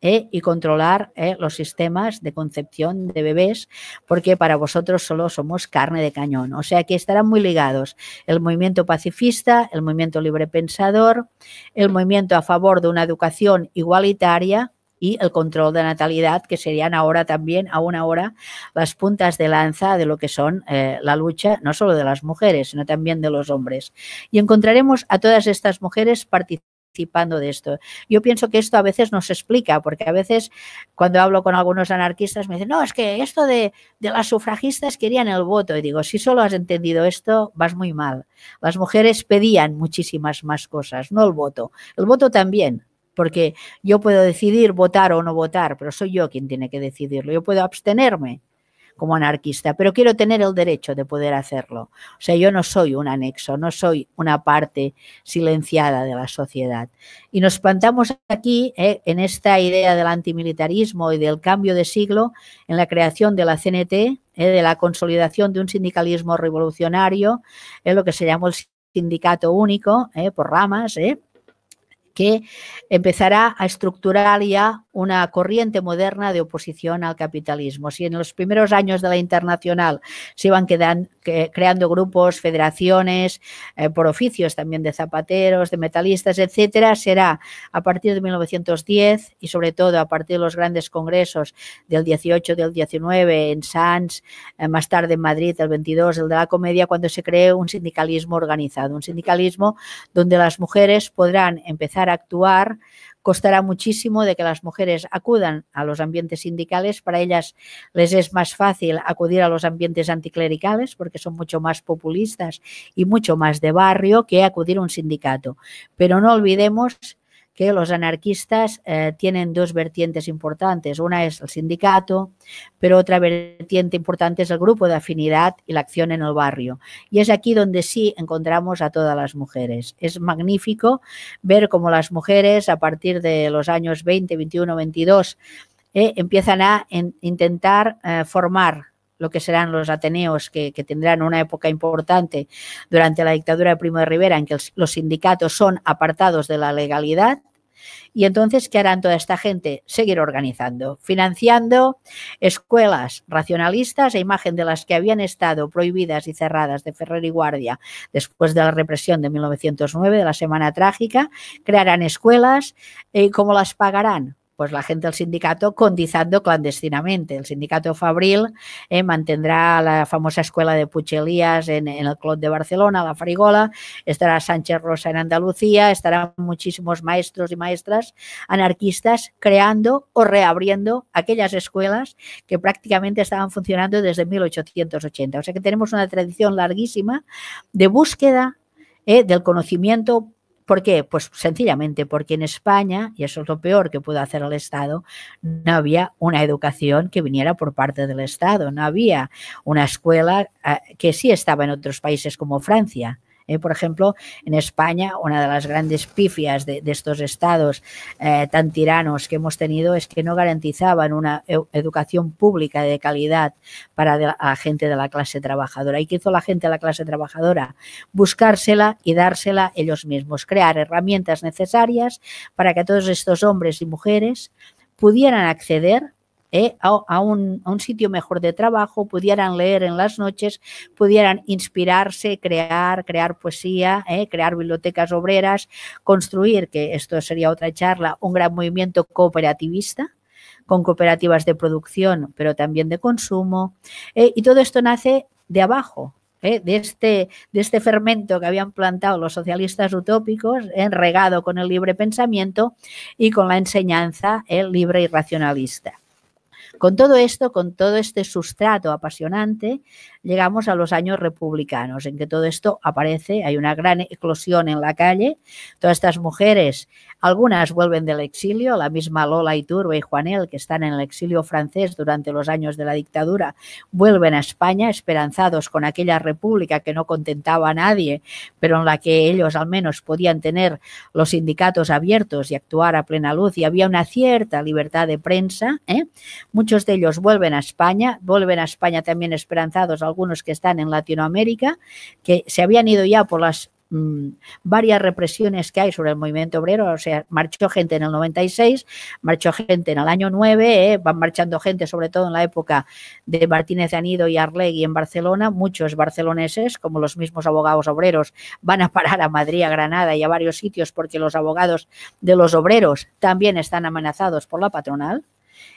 eh, y controlar eh, los sistemas de concepción de bebés, porque para vosotros solo somos carne de cañón. O sea que estarán muy ligados el movimiento pacifista, el movimiento librepensador, el movimiento a favor de una educación igualitaria y el control de natalidad, que serían ahora también, aún ahora, las puntas de lanza de lo que son eh, la lucha, no solo de las mujeres, sino también de los hombres. Y encontraremos a todas estas mujeres participando de esto. Yo pienso que esto a veces nos explica, porque a veces cuando hablo con algunos anarquistas me dicen, no, es que esto de, de, las sufragistas querían el voto. Y digo, si solo has entendido esto, vas muy mal. Las mujeres pedían muchísimas más cosas, no el voto. El voto también, porque yo puedo decidir votar o no votar, pero soy yo quien tiene que decidirlo. Yo puedo abstenerme como anarquista, pero quiero tener el derecho de poder hacerlo. O sea, yo no soy un anexo, no soy una parte silenciada de la sociedad. Y nos plantamos aquí eh, en esta idea del antimilitarismo y del cambio de siglo, en la creación de la CNT, eh, de la consolidación de un sindicalismo revolucionario, en lo que se llamó el sindicato único eh, por ramas, ¿eh? que empezará a estructurar ya una corriente moderna de oposición al capitalismo. Si en los primeros años de la internacional se iban creando grupos, federaciones, eh, por oficios también de zapateros, de metalistas, etcétera, será a partir de 1910 y sobre todo a partir de los grandes congresos del 18, del 19 en Sanz, eh, más tarde en Madrid, el 22, el de la comedia, cuando se cree un sindicalismo organizado, un sindicalismo donde las mujeres podrán empezar a actuar costará muchísimo de que las mujeres acudan a los ambientes sindicales. Para ellas les es más fácil acudir a los ambientes anticlericales porque son mucho más populistas y mucho más de barrio que acudir a un sindicato. Pero no olvidemos que los anarquistas eh, tienen dos vertientes importantes. Una es el sindicato, pero otra vertiente importante es el grupo de afinidad y la acción en el barrio. Y es aquí donde sí encontramos a todas las mujeres. Es magnífico ver cómo las mujeres a partir de los años 20, 21, 22 empiezan a intentar eh, formar lo que serán los Ateneos, que, tendrán una época importante durante la dictadura de Primo de Rivera, en que los sindicatos son apartados de la legalidad, y entonces, ¿qué harán toda esta gente? Seguir organizando, financiando escuelas racionalistas a e imagen de las que habían estado prohibidas y cerradas de Ferrer y Guardia después de la represión de 1909, de la Semana Trágica. Crearán escuelas. Eh, ¿Cómo las pagarán? pues la gente del sindicato condizando clandestinamente. El sindicato Fabril eh, mantendrá la famosa escuela de Puchelías en, el Club de Barcelona, la Farigola, estará Sánchez Rosa en Andalucía, estarán muchísimos maestros y maestras anarquistas creando o reabriendo aquellas escuelas que prácticamente estaban funcionando desde 1880. O sea que tenemos una tradición larguísima de búsqueda eh, del conocimiento ¿Por qué? Pues sencillamente porque en España, y eso es lo peor que pudo hacer el Estado, no había una educación que viniera por parte del Estado, no había una escuela eh, que sí estaba en otros países como Francia, eh, por ejemplo, en España, una de las grandes pifias de, estos estados eh, tan tiranos que hemos tenido es que no garantizaban una e, educación pública de calidad para la, la, gente de la clase trabajadora. ¿Y qué hizo la gente de la clase trabajadora? Buscársela y dársela ellos mismos, crear herramientas necesarias para que todos estos hombres y mujeres pudieran acceder ¿eh? a, un, sitio mejor de trabajo, pudieran leer en las noches, pudieran inspirarse, crear, crear poesía, ¿eh? crear bibliotecas obreras, construir, que esto sería otra charla, un gran movimiento cooperativista con cooperativas de producción, pero también de consumo. ¿eh? y todo esto nace de abajo, este, de, este, fermento que habían plantado los socialistas utópicos, regado con el libre pensamiento y con la enseñanza el libre y racionalista. Con todo esto, con todo este sustrato apasionante, llegamos a los años republicanos, en que todo esto aparece, hay una gran eclosión en la calle, todas estas mujeres, algunas vuelven del exilio, la misma Lola Iturbe y Juanel, que están en el exilio francés durante los años de la dictadura, vuelven a España esperanzados con aquella república que no contentaba a nadie, pero en la que ellos al menos podían tener los sindicatos abiertos y actuar a plena luz y había una cierta libertad de prensa. ¿eh? Muchos de ellos vuelven a España, vuelven a España también esperanzados al algunos que están en Latinoamérica, que se habían ido ya por las mm, varias represiones que hay sobre el movimiento obrero, o sea, marchó gente en el 96, marchó gente en el año 9, eh, van marchando gente sobre todo en la época de Martínez Anido y Arlegui en Barcelona, muchos barceloneses, como los mismos abogados obreros, van a parar a Madrid, a Granada y a varios sitios porque los abogados de los obreros también están amenazados por la patronal.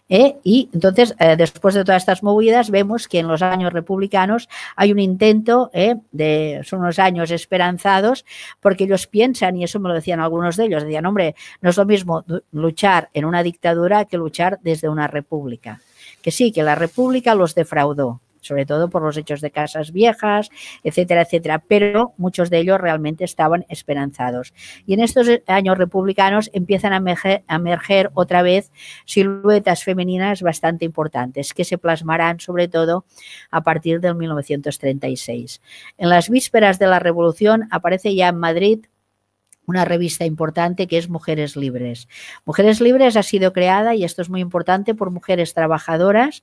¿eh? Y entonces, eh, después de todas estas movidas, vemos que en los años republicanos hay un intento, ¿eh? de, son unos años esperanzados, porque ellos piensan, y eso me lo decían algunos de ellos, decían, hombre, no es lo mismo luchar en una dictadura que luchar desde una república. Que sí, que la república los defraudó, sobre todo por los hechos de casas viejas, etcétera, etcétera, pero muchos de ellos realmente estaban esperanzados. Y en estos años republicanos empiezan a emerger, otra vez siluetas femeninas bastante importantes que se plasmarán sobre todo a partir del 1936. En las vísperas de la revolución aparece ya en Madrid una revista importante que es Mujeres Libres. Mujeres Libres ha sido creada, y esto es muy importante, por mujeres trabajadoras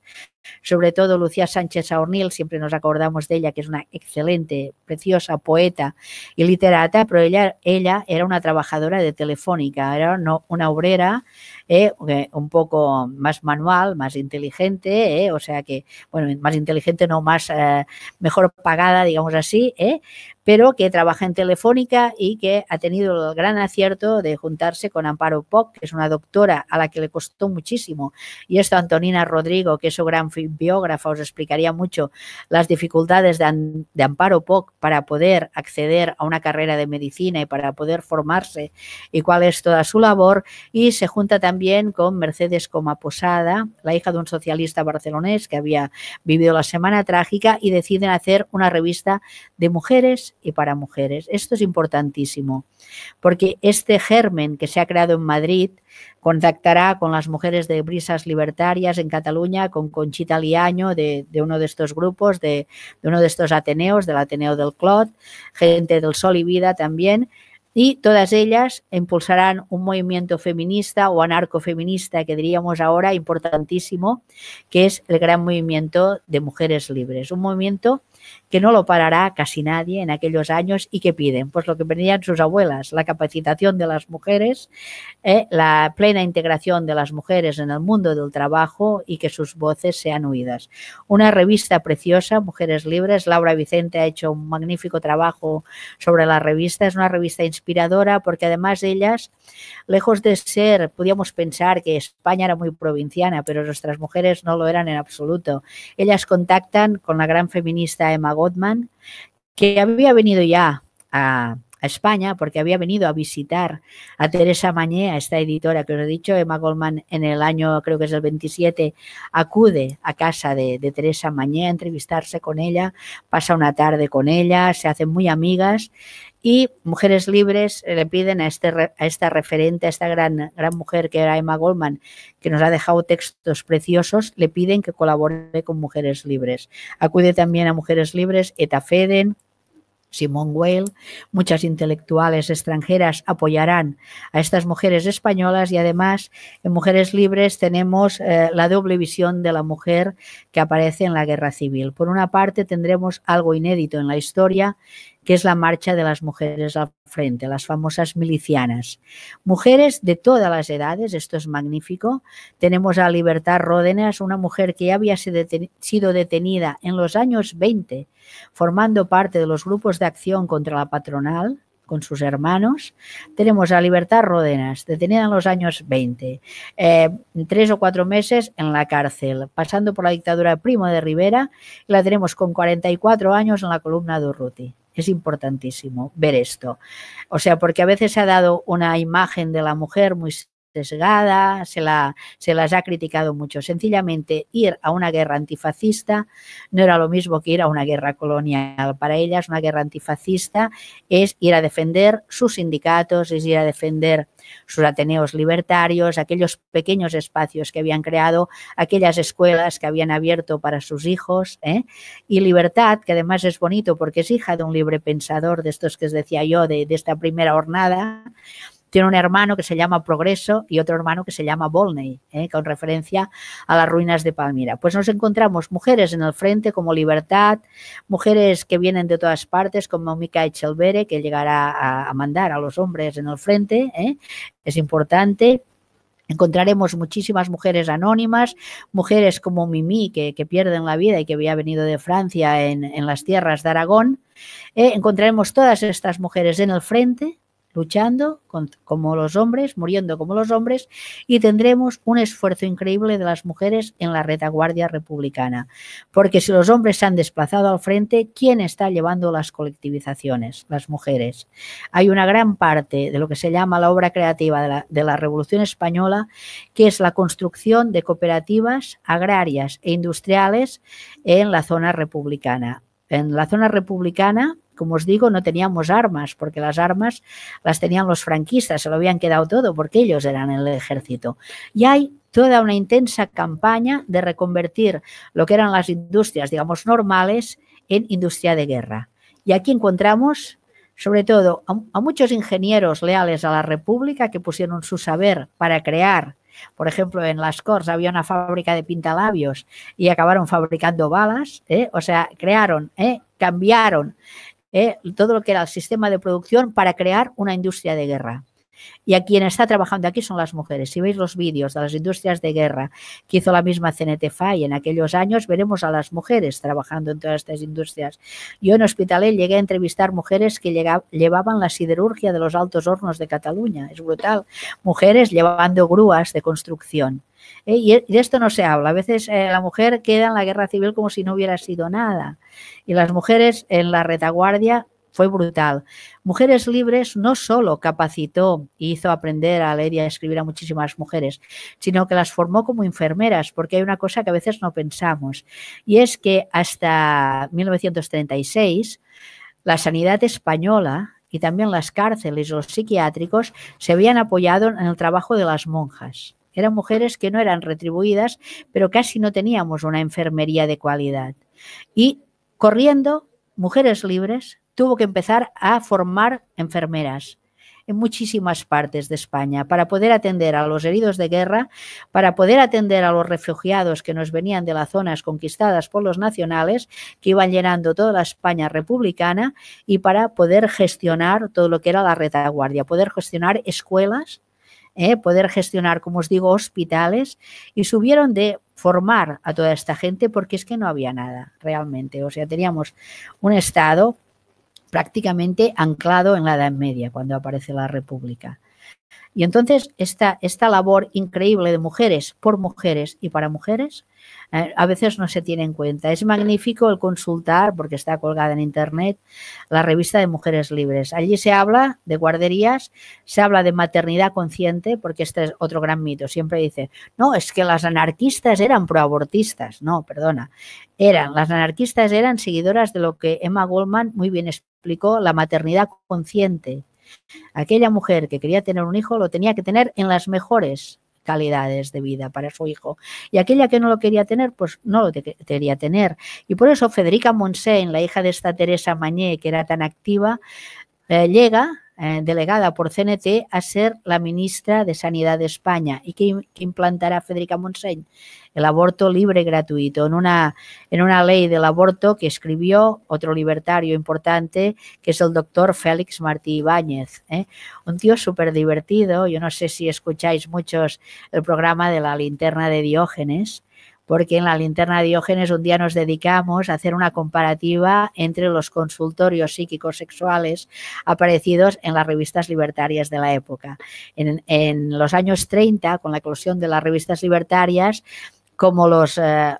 sobre todo Lucía Sánchez Saornil, siempre nos acordamos de ella, que es una excelente, preciosa poeta y literata, pero ella, ella era una trabajadora de Telefónica, era una obrera eh, un poco más manual, más inteligente, eh, o sea que, bueno, más inteligente no, más eh, mejor pagada, digamos así, pero que trabaja en Telefónica y que ha tenido el gran acierto de juntarse con Amparo Pop, que es una doctora a la que le costó muchísimo, y esto Antonina Rodrigo, que es su gran biógrafa os explicaría mucho las dificultades de, Amparo POC para poder acceder a una carrera de medicina y para poder formarse y cuál es toda su labor. Y se junta también con Mercedes Comaposada, la hija de un socialista barcelonés que había vivido la semana trágica y deciden hacer una revista de mujeres y para mujeres. Esto es importantísimo porque este germen que se ha creado en Madrid Contactará con las mujeres de Brisas Libertarias en Cataluña, con Conchita Liaño de, uno de estos grupos, de, uno de estos Ateneos, del Ateneo del Clot, gente del Sol y Vida también. Y todas ellas impulsarán un movimiento feminista o anarcofeminista, que diríamos ahora importantísimo, que es el gran movimiento de mujeres libres. Un movimiento que no lo parará casi nadie en aquellos años y que piden, pues lo que pedían sus abuelas, la capacitación de las mujeres, ¿eh? la plena integración de las mujeres en el mundo del trabajo y que sus voces sean oídas. Una revista preciosa, Mujeres Libres, Laura Vicente ha hecho un magnífico trabajo sobre la revista, es una revista inspiradora porque además de ellas, lejos de ser, podíamos pensar que España era muy provinciana, pero nuestras mujeres no lo eran en absoluto. Ellas contactan con la gran feminista Emma que había venido ya a, España porque había venido a visitar a Teresa Mañé, a esta editora que os he dicho, Emma Goldman en el año, creo que es el 27, acude a casa de, de Teresa Mañé a entrevistarse con ella, pasa una tarde con ella, se hacen muy amigas y Mujeres Libres eh, le piden a, este, a esta referente, a esta gran, gran mujer que era Emma Goldman, que nos ha dejado textos preciosos, le piden que colabore con Mujeres Libres. Acude también a Mujeres Libres, Eta Feden, Simone Weil, muchas intelectuales extranjeras apoyarán a estas mujeres españolas y además en Mujeres Libres tenemos eh, la doble visión de la mujer que aparece en la guerra civil. Por una parte tendremos algo inédito en la historia que es la marcha de las mujeres al frente, las famosas milicianas. Mujeres de todas las edades, esto es magnífico. Tenemos a Libertad Ródenas, una mujer que ya había sido detenida en los años 20, formando parte de los grupos de acción contra la patronal, con sus hermanos. Tenemos a Libertad Rodenas, detenida en los años 20, eh, tres o cuatro meses en la cárcel, pasando por la dictadura Primo de Rivera, y la tenemos con 44 años en la columna de Urruti. Es importantísimo ver esto. O sea, porque a veces se ha dado una imagen de la mujer muy se, la, se las ha criticado mucho. Sencillamente, ir a una guerra antifascista no era lo mismo que ir a una guerra colonial. Para ellas, una guerra antifascista es ir a defender sus sindicatos, es ir a defender sus ateneos libertarios, aquellos pequeños espacios que habían creado, aquellas escuelas que habían abierto para sus hijos, ¿eh? y libertad, que además es bonito porque es hija de un libre pensador, de estos que os decía yo, de, de esta primera hornada, tiene un hermano que se llama Progreso y otro hermano que se llama Volney, ¿eh? con referencia a las ruinas de Palmira. Pues nos encontramos mujeres en el frente como Libertad, mujeres que vienen de todas partes como Mika Echelbere, que llegará a, mandar a los hombres en el frente, ¿eh? es importante. Encontraremos muchísimas mujeres anónimas, mujeres como Mimi, que, pierden la vida y que había venido de Francia en, las tierras de Aragón. ¿eh? encontraremos todas estas mujeres en el frente, luchando como los hombres, muriendo como los hombres, y tendremos un esfuerzo increíble de las mujeres en la retaguardia republicana. Porque si los hombres se han desplazado al frente, ¿quién está llevando las colectivizaciones? Las mujeres. Hay una gran parte de lo que se llama la obra creativa de la Revolución Española, que es la construcción de cooperativas agrarias e industriales en la zona republicana. En la zona republicana, como os digo, no teníamos armas, porque las armas las tenían los franquistas, se lo habían quedado todo, porque ellos eran el ejército. Y hay toda una intensa campaña de reconvertir lo que eran las industrias, digamos, normales en industria de guerra. Y aquí encontramos, sobre todo, a, muchos ingenieros leales a la República que pusieron su saber para crear por ejemplo, en las Corts había una fábrica de pintalabios y acabaron fabricando balas, ¿eh? o sea, crearon, ¿eh? cambiaron eh, todo lo que era el sistema de producción para crear una industria de guerra. Y a quien está trabajando aquí son las mujeres. Si veis los vídeos de las industrias de guerra que hizo la misma CNTFA y en aquellos años, veremos a las mujeres trabajando en todas estas industrias. Yo en Hospitalet llegué a entrevistar mujeres que llevaban la siderurgia de los altos hornos de Cataluña. Es brutal. Mujeres llevando grúas de construcción. Eh, y de esto no se habla. A veces eh, la mujer queda en la guerra civil como si no hubiera sido nada. Y las mujeres en la retaguardia fue brutal. Mujeres Libres no solo capacitó y hizo aprender a leer y a escribir a muchísimas mujeres, sino que las formó como enfermeras, porque hay una cosa que a veces no pensamos, y es que hasta 1936 la sanidad española y también las cárceles, los psiquiátricos, se habían apoyado en el trabajo de las monjas. Eran mujeres que no eran retribuidas, pero casi no teníamos una enfermería de cualidad. Y corriendo, mujeres libres tuvo que empezar a formar enfermeras en muchísimas partes de España para poder atender a los heridos de guerra, para poder atender a los refugiados que nos venían de las zonas conquistadas por los nacionales, que iban llenando toda la España republicana, y para poder gestionar todo lo que era la retaguardia, poder gestionar escuelas. Eh, poder gestionar, como os digo, hospitales y subieron de formar a toda esta gente porque es que no había nada realmente. O sea, teníamos un Estado prácticamente anclado en la Edad Media, cuando aparece la República. Y entonces esta, esta labor increíble de mujeres, por mujeres y para mujeres, eh, a veces no se tiene en cuenta. Es magnífico el consultar, porque está colgada en Internet, la revista de Mujeres Libres. Allí se habla de guarderías, se habla de maternidad consciente, porque este es otro gran mito. Siempre dice, no, es que las anarquistas eran proabortistas. No, perdona. Eran, las anarquistas eran seguidoras de lo que Emma Goldman muy bien explicó la maternidad consciente. Aquella mujer que quería tener un hijo lo tenía que tener en las mejores calidades de vida para su hijo. Y aquella que no lo quería tener, pues no lo quería tener. Y por eso Federica Monsen, la hija de esta Teresa Mañé, que era tan activa, eh, llega eh, delegada por CNT a ser la ministra de Sanidad de España y que, implantará Federica Montseny el aborto libre gratuito en una, en una ley del aborto que escribió otro libertario importante que es el doctor Félix Martí Ibáñez. ¿eh? Un tío súper divertido, yo no sé si escucháis muchos el programa de la linterna de Diógenes, porque en la linterna de Diógenes un día nos dedicamos a hacer una comparativa entre los consultorios psíquicos sexuales aparecidos en las revistas libertarias de la época. En, los años 30, con la eclosión de las revistas libertarias, como los... Eh,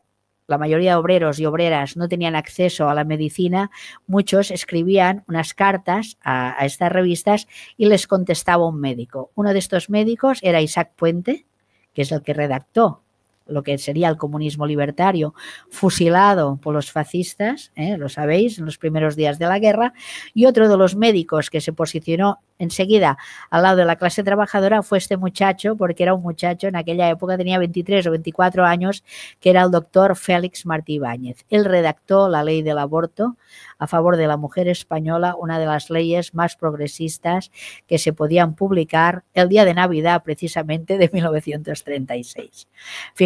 la mayoría de obreros y obreras no tenían acceso a la medicina, muchos escribían unas cartas a, estas revistas y les contestaba un médico. Uno de estos médicos era Isaac Puente, que es el que redactó lo que sería el comunismo libertario, fusilado por los fascistas, ¿eh? lo sabéis, en los primeros días de la guerra, y otro de los médicos que se posicionó enseguida al lado de la clase trabajadora fue este muchacho, porque era un muchacho, en aquella época tenía 23 o 24 años, que era el doctor Félix Martí Báñez Él redactó la ley del aborto a favor de la mujer española, una de las leyes más progresistas que se podían publicar el día de Navidad, precisamente de 1936.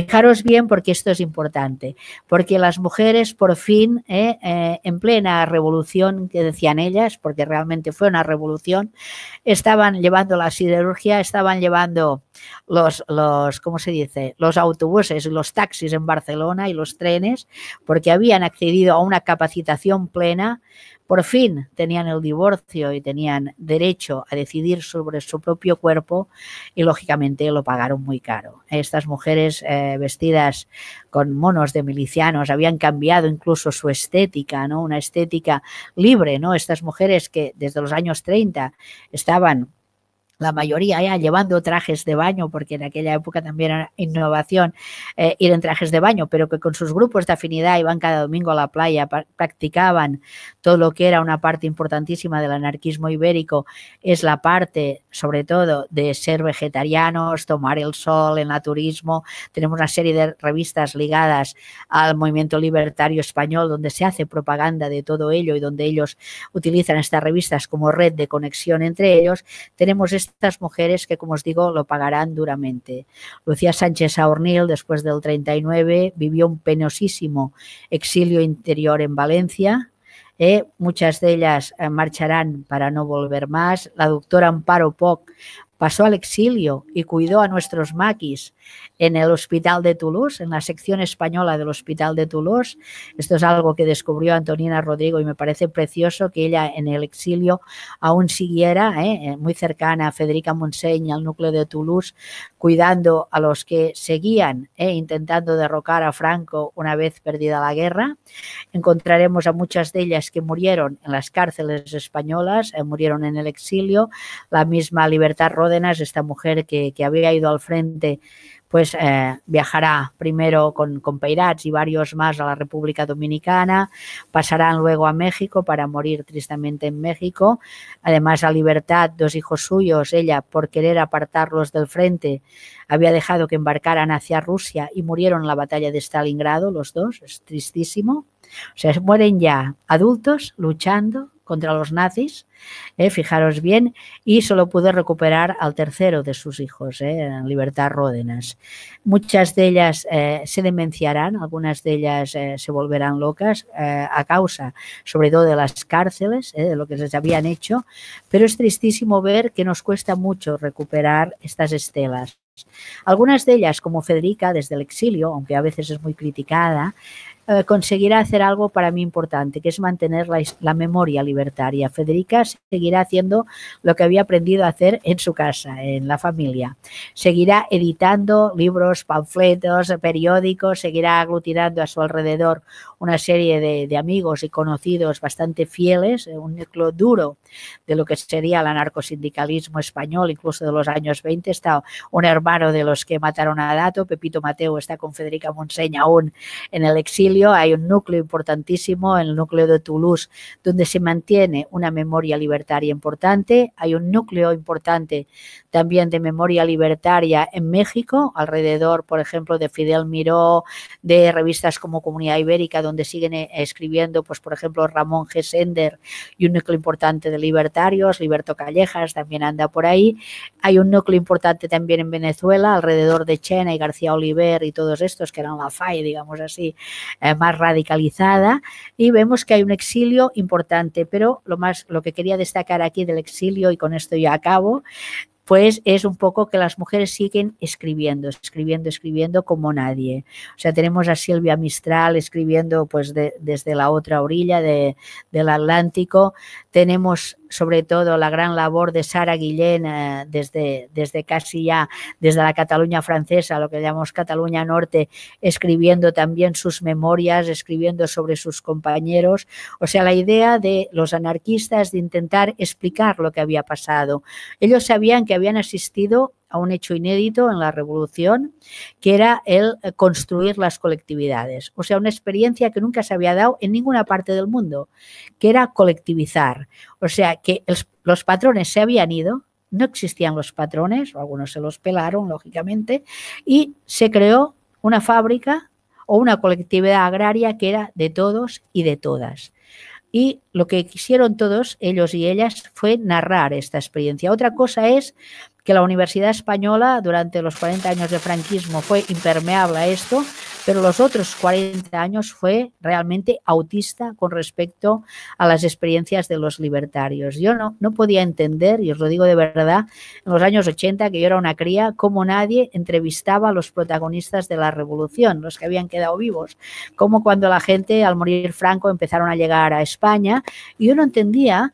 Fijaros bien porque esto es importante, porque las mujeres por fin, eh, eh, en plena revolución que decían ellas, porque realmente fue una revolución, estaban llevando la siderurgia, estaban llevando los, los ¿cómo se dice? Los autobuses los taxis en Barcelona y los trenes, porque habían accedido a una capacitación plena por fin tenían el divorcio y tenían derecho a decidir sobre su propio cuerpo y lógicamente lo pagaron muy caro. Estas mujeres eh, vestidas con monos de milicianos habían cambiado incluso su estética, ¿no? Una estética libre, ¿no? Estas mujeres que desde los años 30 estaban la mayoría ya ¿eh? llevando trajes de baño, porque en aquella época también era innovación eh, ir en trajes de baño, pero que con sus grupos de afinidad iban cada domingo a la playa, practicaban todo lo que era una parte importantísima del anarquismo ibérico, es la parte sobre todo de ser vegetarianos, tomar el sol, el naturismo. Tenemos una serie de revistas ligadas al movimiento libertario español, donde se hace propaganda de todo ello y donde ellos utilizan estas revistas como red de conexión entre ellos. Tenemos este estas mujeres que, como os digo, lo pagarán duramente. Lucía Sánchez Aornil, después del 39, vivió un penosísimo exilio interior en Valencia, eh, muchas de ellas eh, marcharán para no volver más. La doctora Amparo Poc pasó al exilio y cuidó a nuestros maquis en el Hospital de Toulouse, en la sección española del Hospital de Toulouse. Esto es algo que descubrió Antonina Rodrigo y me parece precioso que ella en el exilio aún siguiera, ¿eh? Eh, muy cercana a Federica Monseña, al núcleo de Toulouse, cuidando a los que seguían ¿eh? intentando derrocar a Franco una vez perdida la guerra. Encontraremos a muchas de ellas que murieron en las cárceles españolas, murieron en el exilio. La misma Libertad Rodríguez esta mujer que, había ido al frente, pues eh, viajará primero con, con Peirats y varios más a la República Dominicana, pasarán luego a México para morir tristemente en México, además a Libertad, dos hijos suyos, ella por querer apartarlos del frente había dejado que embarcaran hacia Rusia y murieron en la batalla de Stalingrado los dos, es tristísimo, o sea, mueren ya adultos luchando contra los nazis, eh, fijaros bien, y solo pudo recuperar al tercero de sus hijos, eh, en libertad Ródenas. Muchas de ellas eh, se demenciarán, algunas de ellas se volverán locas a causa, sobre todo, de las cárceles, de lo que les habían hecho, pero es tristísimo ver que nos cuesta mucho recuperar estas estelas. Algunas de ellas, como Federica, desde el exilio, aunque a veces es muy criticada, eh, conseguirá hacer algo para mí importante, que es mantener la, memoria libertaria. Federica seguirá haciendo lo que había aprendido a hacer en su casa, en la familia. Seguirá editando libros, panfletos, periódicos, seguirá aglutinando a su alrededor una serie de, de amigos y conocidos bastante fieles, eh, un núcleo duro de lo que sería el anarcosindicalismo español, incluso de los años 20. Está un hermano de los que mataron a Dato, Pepito Mateo está con Federica Monseña aún en el exilio hay un núcleo importantísimo, el núcleo de Toulouse, donde se mantiene una memoria libertaria importante. Hay un núcleo importante también de memoria libertaria en México, alrededor, por ejemplo, de Fidel Miró, de revistas como Comunidad Ibérica, donde siguen eh, escribiendo, pues, por ejemplo, Ramón G. Sender y un núcleo importante de libertarios, Liberto Callejas también anda por ahí. Hay un núcleo importante también en Venezuela, alrededor de Chena y García Oliver y todos estos que eran la FAI, digamos así, eh, más radicalizada y vemos que hay un exilio importante, pero lo más lo que quería destacar aquí del exilio y con esto ya acabo pues es un poco que las mujeres siguen escribiendo, escribiendo, escribiendo como nadie. O sea, tenemos a Silvia Mistral escribiendo pues desde la otra orilla del Atlántico, tenemos sobre todo la gran labor de Sara Guillén eh, desde, desde casi ya, desde la Cataluña francesa, lo que llamamos Cataluña Norte, escribiendo también sus memorias, escribiendo sobre sus compañeros. O sea, la idea de los anarquistas de intentar explicar lo que había pasado. Ellos sabían que habían asistido a un hecho inédito en la revolución, que era el eh, construir las colectividades. O sea, una experiencia que nunca se había dado en ninguna parte del mundo, que era colectivizar. O sea, que los patrones se habían ido, no existían los patrones, o algunos se los pelaron, lógicamente, y se creó una fábrica o una colectividad agraria que era de todos y de todas. Y lo que quisieron todos, ellos y ellas, fue narrar esta experiencia. Otra cosa es que la Universidad Española durante los 40 años de franquismo fue impermeable a esto, pero los otros 40 años fue realmente autista con respecto a las experiencias de los libertarios. Yo no, no podía entender, y os lo digo de verdad, en los años 80, que yo era una cría, cómo nadie entrevistaba a los protagonistas de la revolución, los que habían quedado vivos, como cuando la gente al morir Franco empezaron a llegar a España, y yo no entendía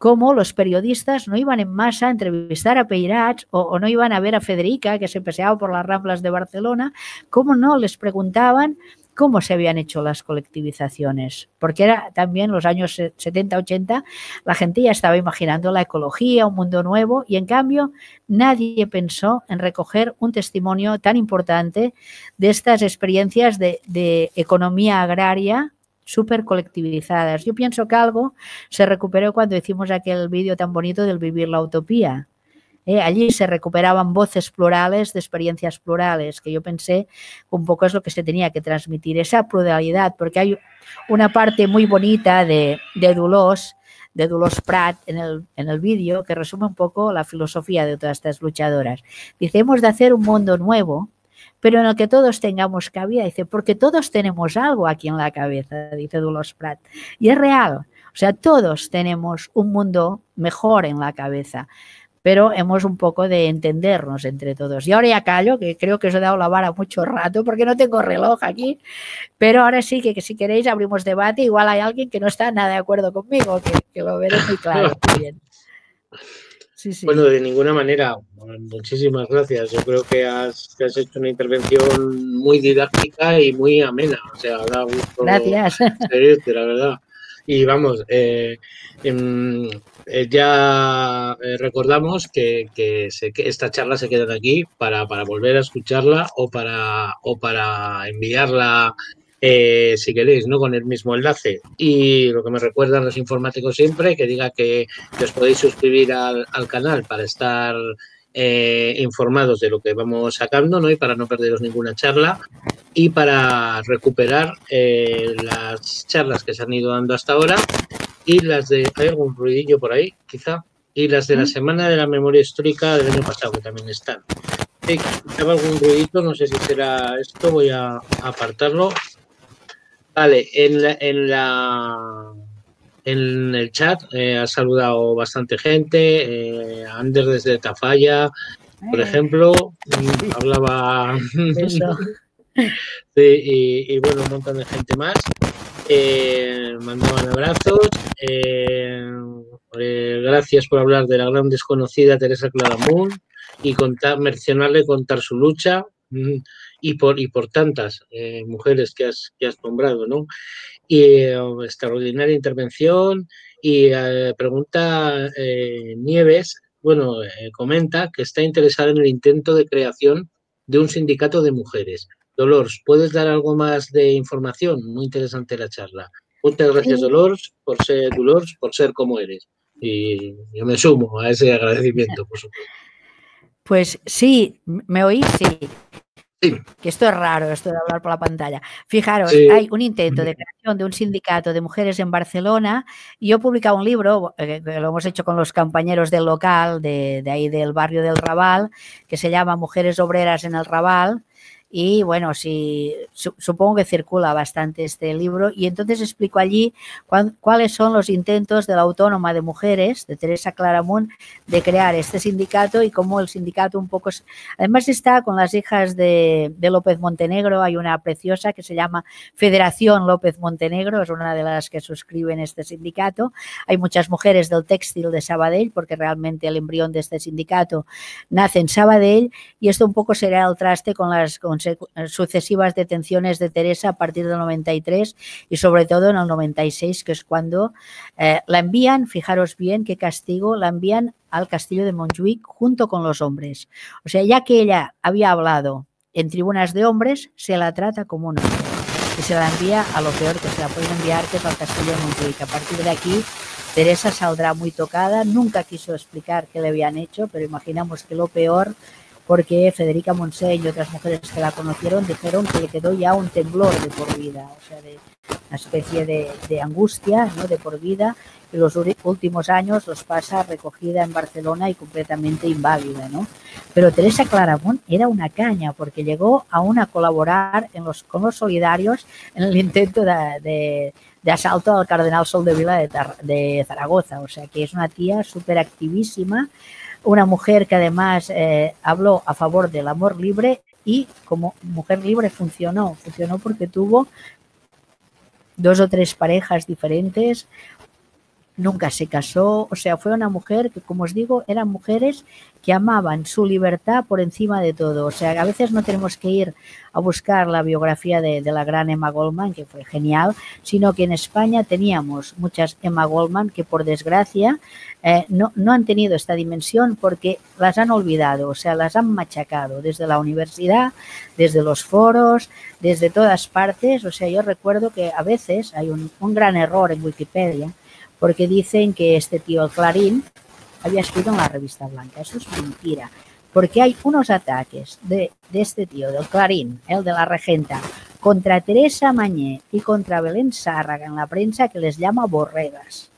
cómo los periodistas no iban en masa a entrevistar a Peirats o, no iban a ver a Federica, que se peseaba por las ramblas de Barcelona, cómo no les preguntaban cómo se habían hecho las colectivizaciones, porque era también los años 70-80, la gente ya estaba imaginando la ecología, un mundo nuevo, y en cambio nadie pensó en recoger un testimonio tan importante de estas experiencias de economía agraria súper colectivizadas. Yo pienso que algo se recuperó cuando hicimos aquel vídeo tan bonito del vivir la utopía. ¿eh? allí se recuperaban voces plurales de experiencias plurales, que yo pensé un poco es lo que se tenía que transmitir, esa pluralidad, porque hay una parte muy bonita de, de Dulos, de Dulos Pratt, en el, en el vídeo, que resume un poco la filosofía de todas estas luchadoras. Dice, hemos de hacer un mundo nuevo pero en el que todos tengamos cabida, dice, porque todos tenemos algo aquí en la cabeza, dice Dulos Prat. Y es real, o sea, todos tenemos un mundo mejor en la cabeza, pero hemos un poco de entendernos entre todos. Y ahora ya callo, que creo que os he dado la vara mucho rato porque no tengo reloj aquí, pero ahora sí que, si queréis abrimos debate, igual hay alguien que no está nada de acuerdo conmigo, que, que lo veré muy claro. Bueno, de ninguna manera. Muchísimas gracias. Yo creo que has, hecho una intervención muy didáctica y muy amena. O sea, da gusto gracias. la verdad. Y vamos, eh, em, eh, ya eh, recordamos que, esta charla se queda aquí para, volver a escucharla o para, o para enviarla eh, si queréis, ¿no? Con el mismo enlace. Y lo que me recuerdan los informáticos siempre, que diga que, os podéis suscribir al, al canal para estar eh, informados de lo que vamos sacando, ¿no? Y para no perderos ninguna charla y para recuperar eh, las charlas que se han ido dando hasta ahora y las de... ¿Hay algún ruidillo por ahí, quizá? Y las de la mm. Semana de la Memoria Histórica del año pasado, que también están. Si algún ruidito, no sé si será esto, voy a apartarlo Vale, en en, la, en el chat eh, ha saludado bastante gente, eh, Ander desde Tafalla, por eh. ejemplo, hablaba... y, bueno, un montón de gente más. Eh, mandaban abrazos. gracias por hablar de la gran desconocida Teresa Claramun y contar, mencionarle, contar su lucha y por, y por tantas eh, mujeres que has, que nombrado, ¿no? Y eh, extraordinaria intervención y eh, pregunta Nieves, bueno, comenta que está interesada en el intento de creación de un sindicato de mujeres. Dolores, ¿puedes dar algo más de información? Muy interesante la charla. Muchas gracias, Dolores, por ser Dolores, por ser como eres. Y yo me sumo a ese agradecimiento, por supuesto. Pues sí, me oí, sí. Que esto es raro, esto de hablar por la pantalla. Fijaros, hay un intento de creación de un sindicato de mujeres en Barcelona. Yo he publicado un libro, eh, lo hemos hecho con los compañeros del local, de, de ahí del barrio del Raval, que se llama Mujeres Obreras en el Raval y bueno, supongo que circula bastante este libro y entonces explico allí cuáles son los intentos de la autónoma de mujeres, de Teresa Claramunt, de crear este sindicato y cómo el sindicato un poco... Además está con las hijas de, López Montenegro, hay una preciosa que se llama Federación López Montenegro, es una de las que suscriben este sindicato. Hay muchas mujeres del textil de Sabadell, porque realmente el embrión de este sindicato nace en Sabadell y esto un poco será el traste con las... Eh, sucesivas detenciones de Teresa a partir del 93 y sobre todo en el 96, que es cuando eh, la envían, fijaros bien qué castigo, la envían al castillo de Montjuic junto con los hombres. O sea, ya que ella había hablado en tribunas de hombres, se la trata como una y se la envía a lo peor que se la puede enviar, que es al castillo de Montjuic. A partir de aquí Teresa saldrá muy tocada, nunca quiso explicar qué le habían hecho, pero imaginamos que lo peor porque Federica Montseny y otras mujeres que la conocieron dijeron que le quedó ya un temblor de por vida, o sea, de una especie de, de angustia ¿no? de por vida, y los últimos años los pasa recogida en Barcelona y completamente inválida. ¿no? Pero Teresa Claramunt era una caña, porque llegó aún a colaborar en los, con los solidarios en el intento de, de asalto al cardenal Sol de, Vila de Zaragoza. O sea que es una tía súper activísima una mujer que además eh, habló a favor del amor libre y como mujer libre funcionó, funcionó porque tuvo dos o tres parejas diferentes, nunca se casó, o sea, fue una mujer que, como os digo, eran mujeres que amaban su libertad por encima de todo. O sea, a veces no tenemos que ir a buscar la biografía de, la gran Emma Goldman, que fue genial, sino que en España teníamos muchas Emma Goldman que, por desgracia, eh, no, han tenido esta dimensión porque las han olvidado, o sea, las han machacado desde la universidad, desde los foros, desde todas partes. O sea, yo recuerdo que a veces hay un gran error en Wikipedia porque dicen que este tío, Clarín, había escrito en la revista Blanca. Eso es mentira, porque hay unos ataques de, este tío, del Clarín, el de la regenta, contra Teresa Mañé y contra Belén Sárraga en la prensa que les llama borregas.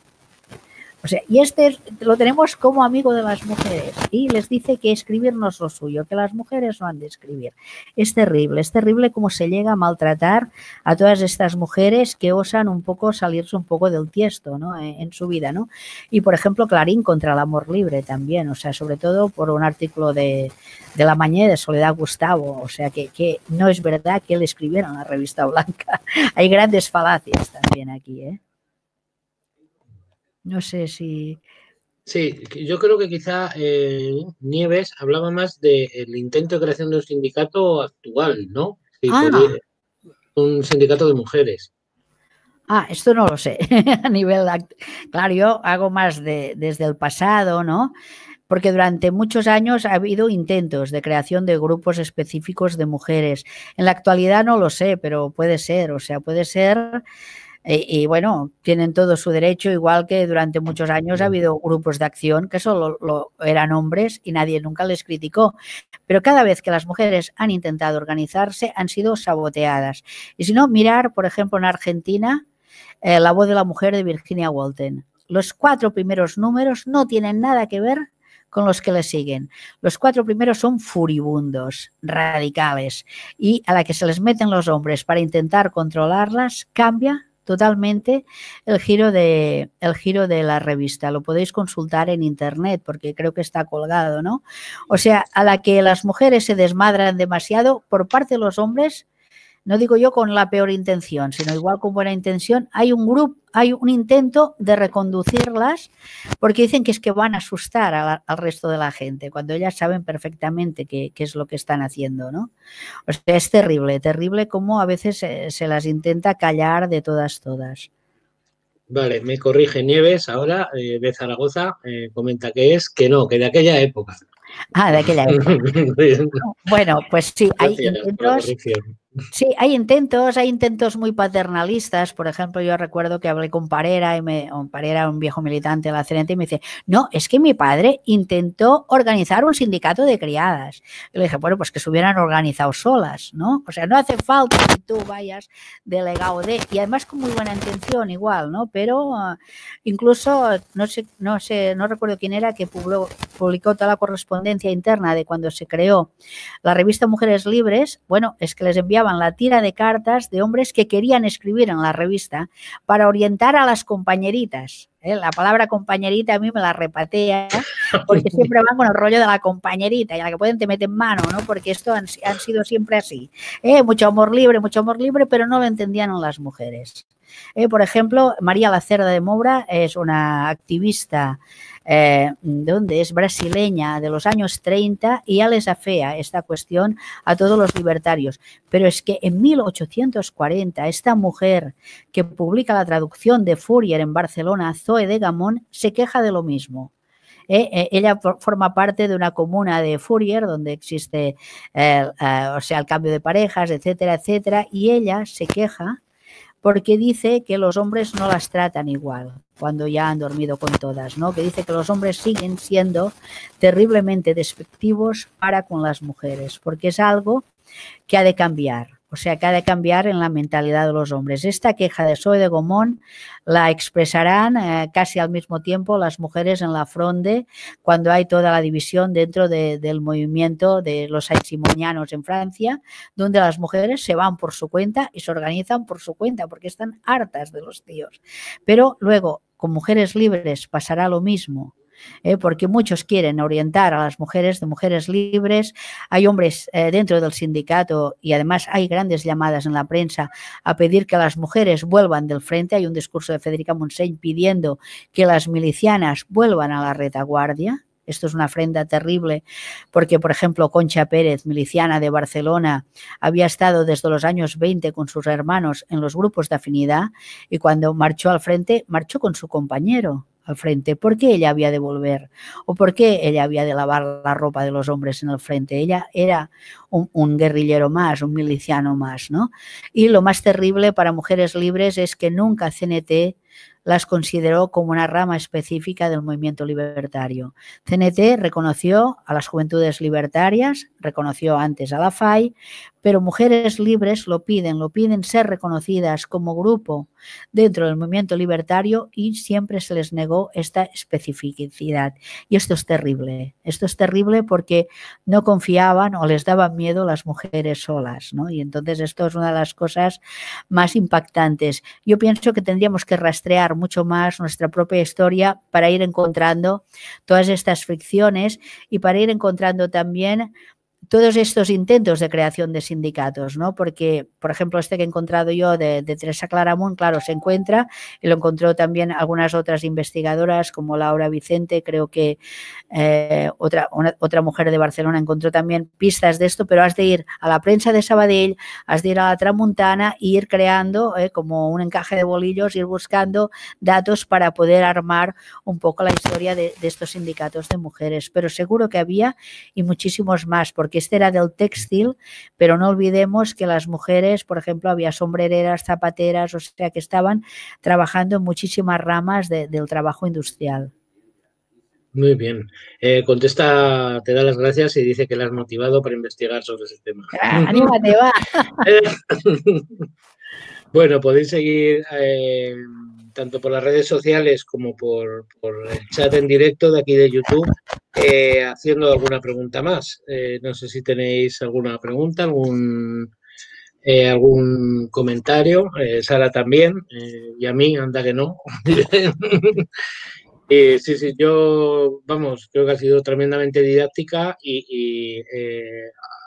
O sea, y este lo tenemos como amigo de las mujeres y les dice que escribir no es lo suyo, que las mujeres no han de escribir. Es terrible, es terrible cómo se llega a maltratar a todas estas mujeres que osan un poco salirse un poco del tiesto ¿no? Eh, en, su vida. ¿no? Y por ejemplo, Clarín contra el amor libre también, o sea, sobre todo por un artículo de, la mañana de Soledad Gustavo, o sea, que, que no es verdad que él escribiera en la revista blanca. Hay grandes falacias también aquí. ¿eh? No sé si... Sí, yo creo que quizá eh, Nieves hablaba más del intento de creación de un sindicato actual, ¿no? Ah. un sindicato de mujeres. Ah, esto no lo sé. a nivel, claro, yo hago más de, desde el pasado, ¿no? Porque durante muchos años ha habido intentos de creación de grupos específicos de mujeres. En la actualidad no lo sé, pero puede ser, o sea, puede ser eh, y, bueno, tienen todo su derecho, igual que durante muchos años ha habido grupos de acción que solo lo, eran hombres y nadie nunca les criticó. Pero cada vez que las mujeres han intentado organizarse, han sido saboteadas. Y si no, mirar, por ejemplo, en Argentina, eh, La voz de la mujer de Virginia Walton. Los cuatro primeros números no tienen nada que ver con los que le siguen. Los cuatro primeros son furibundos, radicales, y a la que se les meten los hombres para intentar controlarlas, cambia totalmente el giro de el giro de la revista. Lo podéis consultar en internet porque creo que está colgado, ¿no? O sea, a la que las mujeres se desmadran demasiado por parte de los hombres no digo yo con la peor intención, sino igual con buena intención, hay un grupo, hay un intento de reconducirlas porque dicen que es que van a asustar al resto de la gente, cuando ellas saben perfectamente qué, es lo que están haciendo, ¿no? O sea, es terrible, terrible como a veces eh, se, las intenta callar de todas, todas. Vale, me corrige Nieves ahora, eh, de Zaragoza, eh, comenta que es que no, que de aquella época. Ah, de aquella época. bueno, pues sí, hay intentos Sí, hay intentos, hay intentos muy paternalistas. Por ejemplo, yo recuerdo que hablé con Parera, y Parera, un viejo militante de la CNT, y me dice, no, es que mi padre intentó organizar un sindicato de criadas. Y le dije, bueno, pues que se hubieran organizado solas, ¿no? O sea, no hace falta que tú vayas delegado de, y además con muy buena intención igual, ¿no? Pero ah, incluso, no sé, no sé, no recuerdo quién era que publicó, publicó toda la correspondencia interna de cuando se creó la revista Mujeres Libres. Bueno, es que les enviaba la tira de cartas de hombres que querían escribir en la revista para orientar a las compañeritas. ¿eh? La palabra compañerita a mí me la repatea porque siempre van con el rollo de la compañerita y a la que pueden te meten mano, ¿no? Porque esto han, sido siempre así. ¿eh? Mucho amor libre, mucho amor libre, pero no lo entendían las mujeres. Eh, por ejemplo, María Lacerda de Mobra es una activista eh, donde es brasileña de los años 30 y ya les afea esta cuestión a todos los libertarios. Pero es que en 1840 esta mujer que publica la traducción de Fourier en Barcelona, Zoe de Gamón, se queja de lo mismo. Eh, ella forma parte de una comuna de Fourier donde existe, o sea, el cambio de parejas, etcétera, etcétera, y ella se queja porque dice que los hombres no las tratan igual cuando ya han dormido con todas, ¿no? Que dice que los hombres siguen siendo terriblemente despectivos para con las mujeres, porque es algo que ha de cambiar. O sea que ha de cambiar en la mentalidad de los hombres. Esta queja de Soy de Gomón la expresarán eh, casi al mismo tiempo las mujeres en la fronde cuando hay toda la división dentro del movimiento de los aiximonianos en Francia, donde las mujeres se van por su cuenta y se organizan por su cuenta porque están hartas de los tíos. Pero luego, con mujeres libres pasará lo mismo ¿eh? porque muchos quieren orientar a las mujeres de mujeres libres. Hay hombres eh, dentro del sindicato y además hay grandes llamadas en la prensa a pedir que las mujeres vuelvan del frente. Hay un discurso de Federica Montseny pidiendo que las milicianas vuelvan a la retaguardia. Esto es una afrenta terrible porque, por ejemplo, Concha Pérez, miliciana de Barcelona, había estado desde los años 20 con sus hermanos en los grupos de afinidad y cuando marchó al frente, marchó con su compañero al frente? ¿Por qué ella había de volver? ¿O por qué ella había de lavar la ropa de los hombres en el frente? Ella era un, guerrillero más, un miliciano más, ¿no? Y lo más terrible para mujeres libres es que nunca CNT las consideró como una rama específica del movimiento libertario. CNT reconoció a las juventudes libertarias, reconoció antes a la FAI, pero mujeres libres lo piden, lo piden ser reconocidas como grupo dentro del movimiento libertario y siempre se les negó esta especificidad. Y esto es terrible, esto es terrible porque no confiaban o les daban miedo las mujeres solas, ¿no? Y entonces esto es una de las cosas más impactantes. Yo pienso que tendríamos que rastrear mucho más nuestra propia historia para ir encontrando todas estas fricciones y para ir encontrando también todos estos intentos de creación de sindicatos, ¿no? Porque, por ejemplo, este que he encontrado yo de, Teresa Claramunt, claro, se encuentra y lo encontró también algunas otras investigadoras como Laura Vicente, creo que eh, otra, otra mujer de Barcelona encontró también pistas de esto, pero has de ir a la prensa de Sabadell, has de ir a la Tramuntana e ir creando eh, como un encaje de bolillos, ir buscando datos para poder armar un poco la historia de estos sindicatos de mujeres. Pero seguro que había y muchísimos más, porque que este era del textil, pero no olvidemos que las mujeres, por ejemplo, había sombrereras, zapateras, o sea, que estaban trabajando en muchísimas ramas del trabajo industrial. Muy bien. Eh, contesta, te da las gracias y dice que la has motivado para investigar sobre ese tema. Ah, ¡Anímate, va! bueno, podéis seguir eh, tanto por las redes sociales como por, el chat en directo de aquí de YouTube, eh, haciendo alguna pregunta más. Eh, no sé si tenéis alguna pregunta, algún, eh, algún comentario. Sara también, y a mí, anda que no. sí, sí, yo, vamos, creo que ha sido tremendamente didáctica y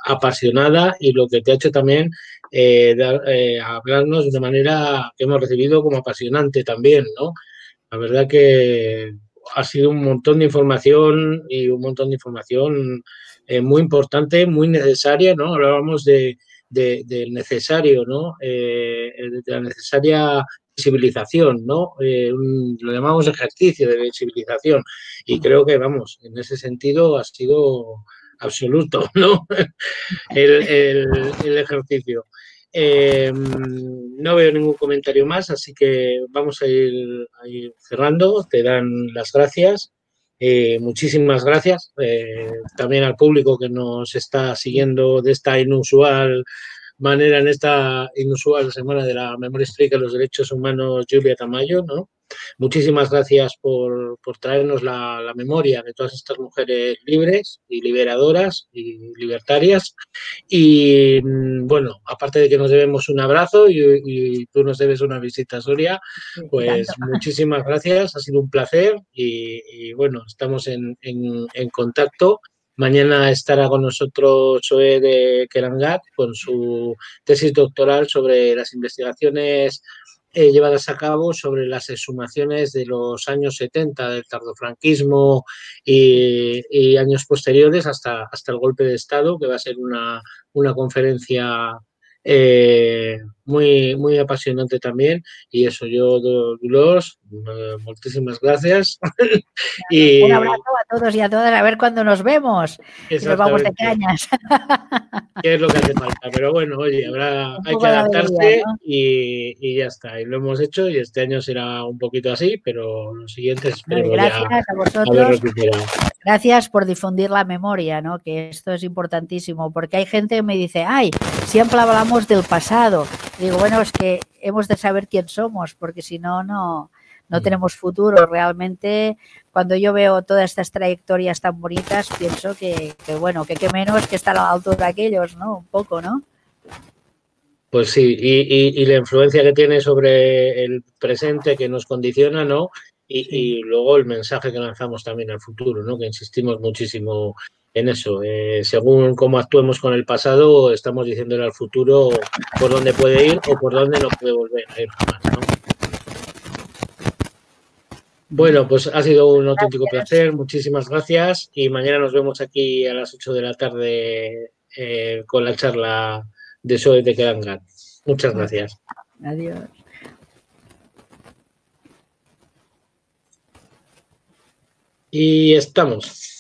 apasionada y lo que te ha hecho también eh, eh, hablarnos de manera que hemos recibido como apasionante también, ¿no? La verdad que ha sido un montón de información y un montón de información eh, muy importante, muy necesaria, ¿no? Hablábamos de, del necesario, ¿no? Eh, de la necesaria visibilización, ¿no? lo llamamos ejercicio de visibilización y creo que, vamos, en ese sentido ha sido absoluto, ¿no? el, ejercicio. Eh, no veo ningún comentario más, así que vamos a ir, cerrando. Te dan las gracias. Eh, muchísimas gracias eh, también al público que nos está siguiendo de esta inusual manera, en esta inusual semana de la memoria histórica de los derechos humanos, Julia Tamayo, ¿no? Muchísimas gracias por, traernos la, memoria de todas estas mujeres libres y liberadoras y libertarias. Y mm, bueno, aparte de que nos debemos un abrazo y, tú nos debes una visita, Soria, pues muchísimas gracias, ha sido un placer y, bueno, estamos en, contacto. Mañana estará con nosotros Zoe de Kerangat con su tesis doctoral sobre las investigaciones eh, llevadas a cabo sobre las exhumaciones de los años 70, del tardofranquismo y, y años posteriores hasta, hasta el golpe de Estado, que va a ser una, conferencia eh, muy, muy apasionante también. Y eso, yo, los eh, muchísimas gracias. y... Un abrazo a todos y a todas, a ver cuándo nos vemos. nos vamos de cañas. ¿Qué es lo que hace falta? Pero bueno, oye, habrá, hay que adaptarse y, ya está. Y lo hemos hecho y este año será un poquito así, pero los siguientes Gracias a vosotros. Gracias por difundir la memoria, ¿no? que esto es importantísimo, porque hay gente que me dice, ay, siempre hablamos del pasado, Digo, bueno, es que hemos de saber quién somos, porque si no, no, no mm. tenemos futuro. Realmente, cuando yo veo todas estas trayectorias tan bonitas, pienso que, bueno, que qué menos que está a la altura de aquellos, ¿no? Un poco, ¿no? Pues sí, y, la influencia que tiene sobre el presente que nos condiciona, ¿no? Y, y, luego el mensaje que lanzamos también al futuro, ¿no? Que insistimos muchísimo en eso. Eh, según cómo actuemos con el pasado, estamos diciéndole al futuro por dónde puede ir o por dónde no puede volver a ir jamás. Bueno, pues ha sido un auténtico placer, muchísimas gracias y mañana nos vemos aquí a las 8 de la tarde eh, con la charla de Soy de Kerangat. Muchas gracias. Adiós. Y estamos.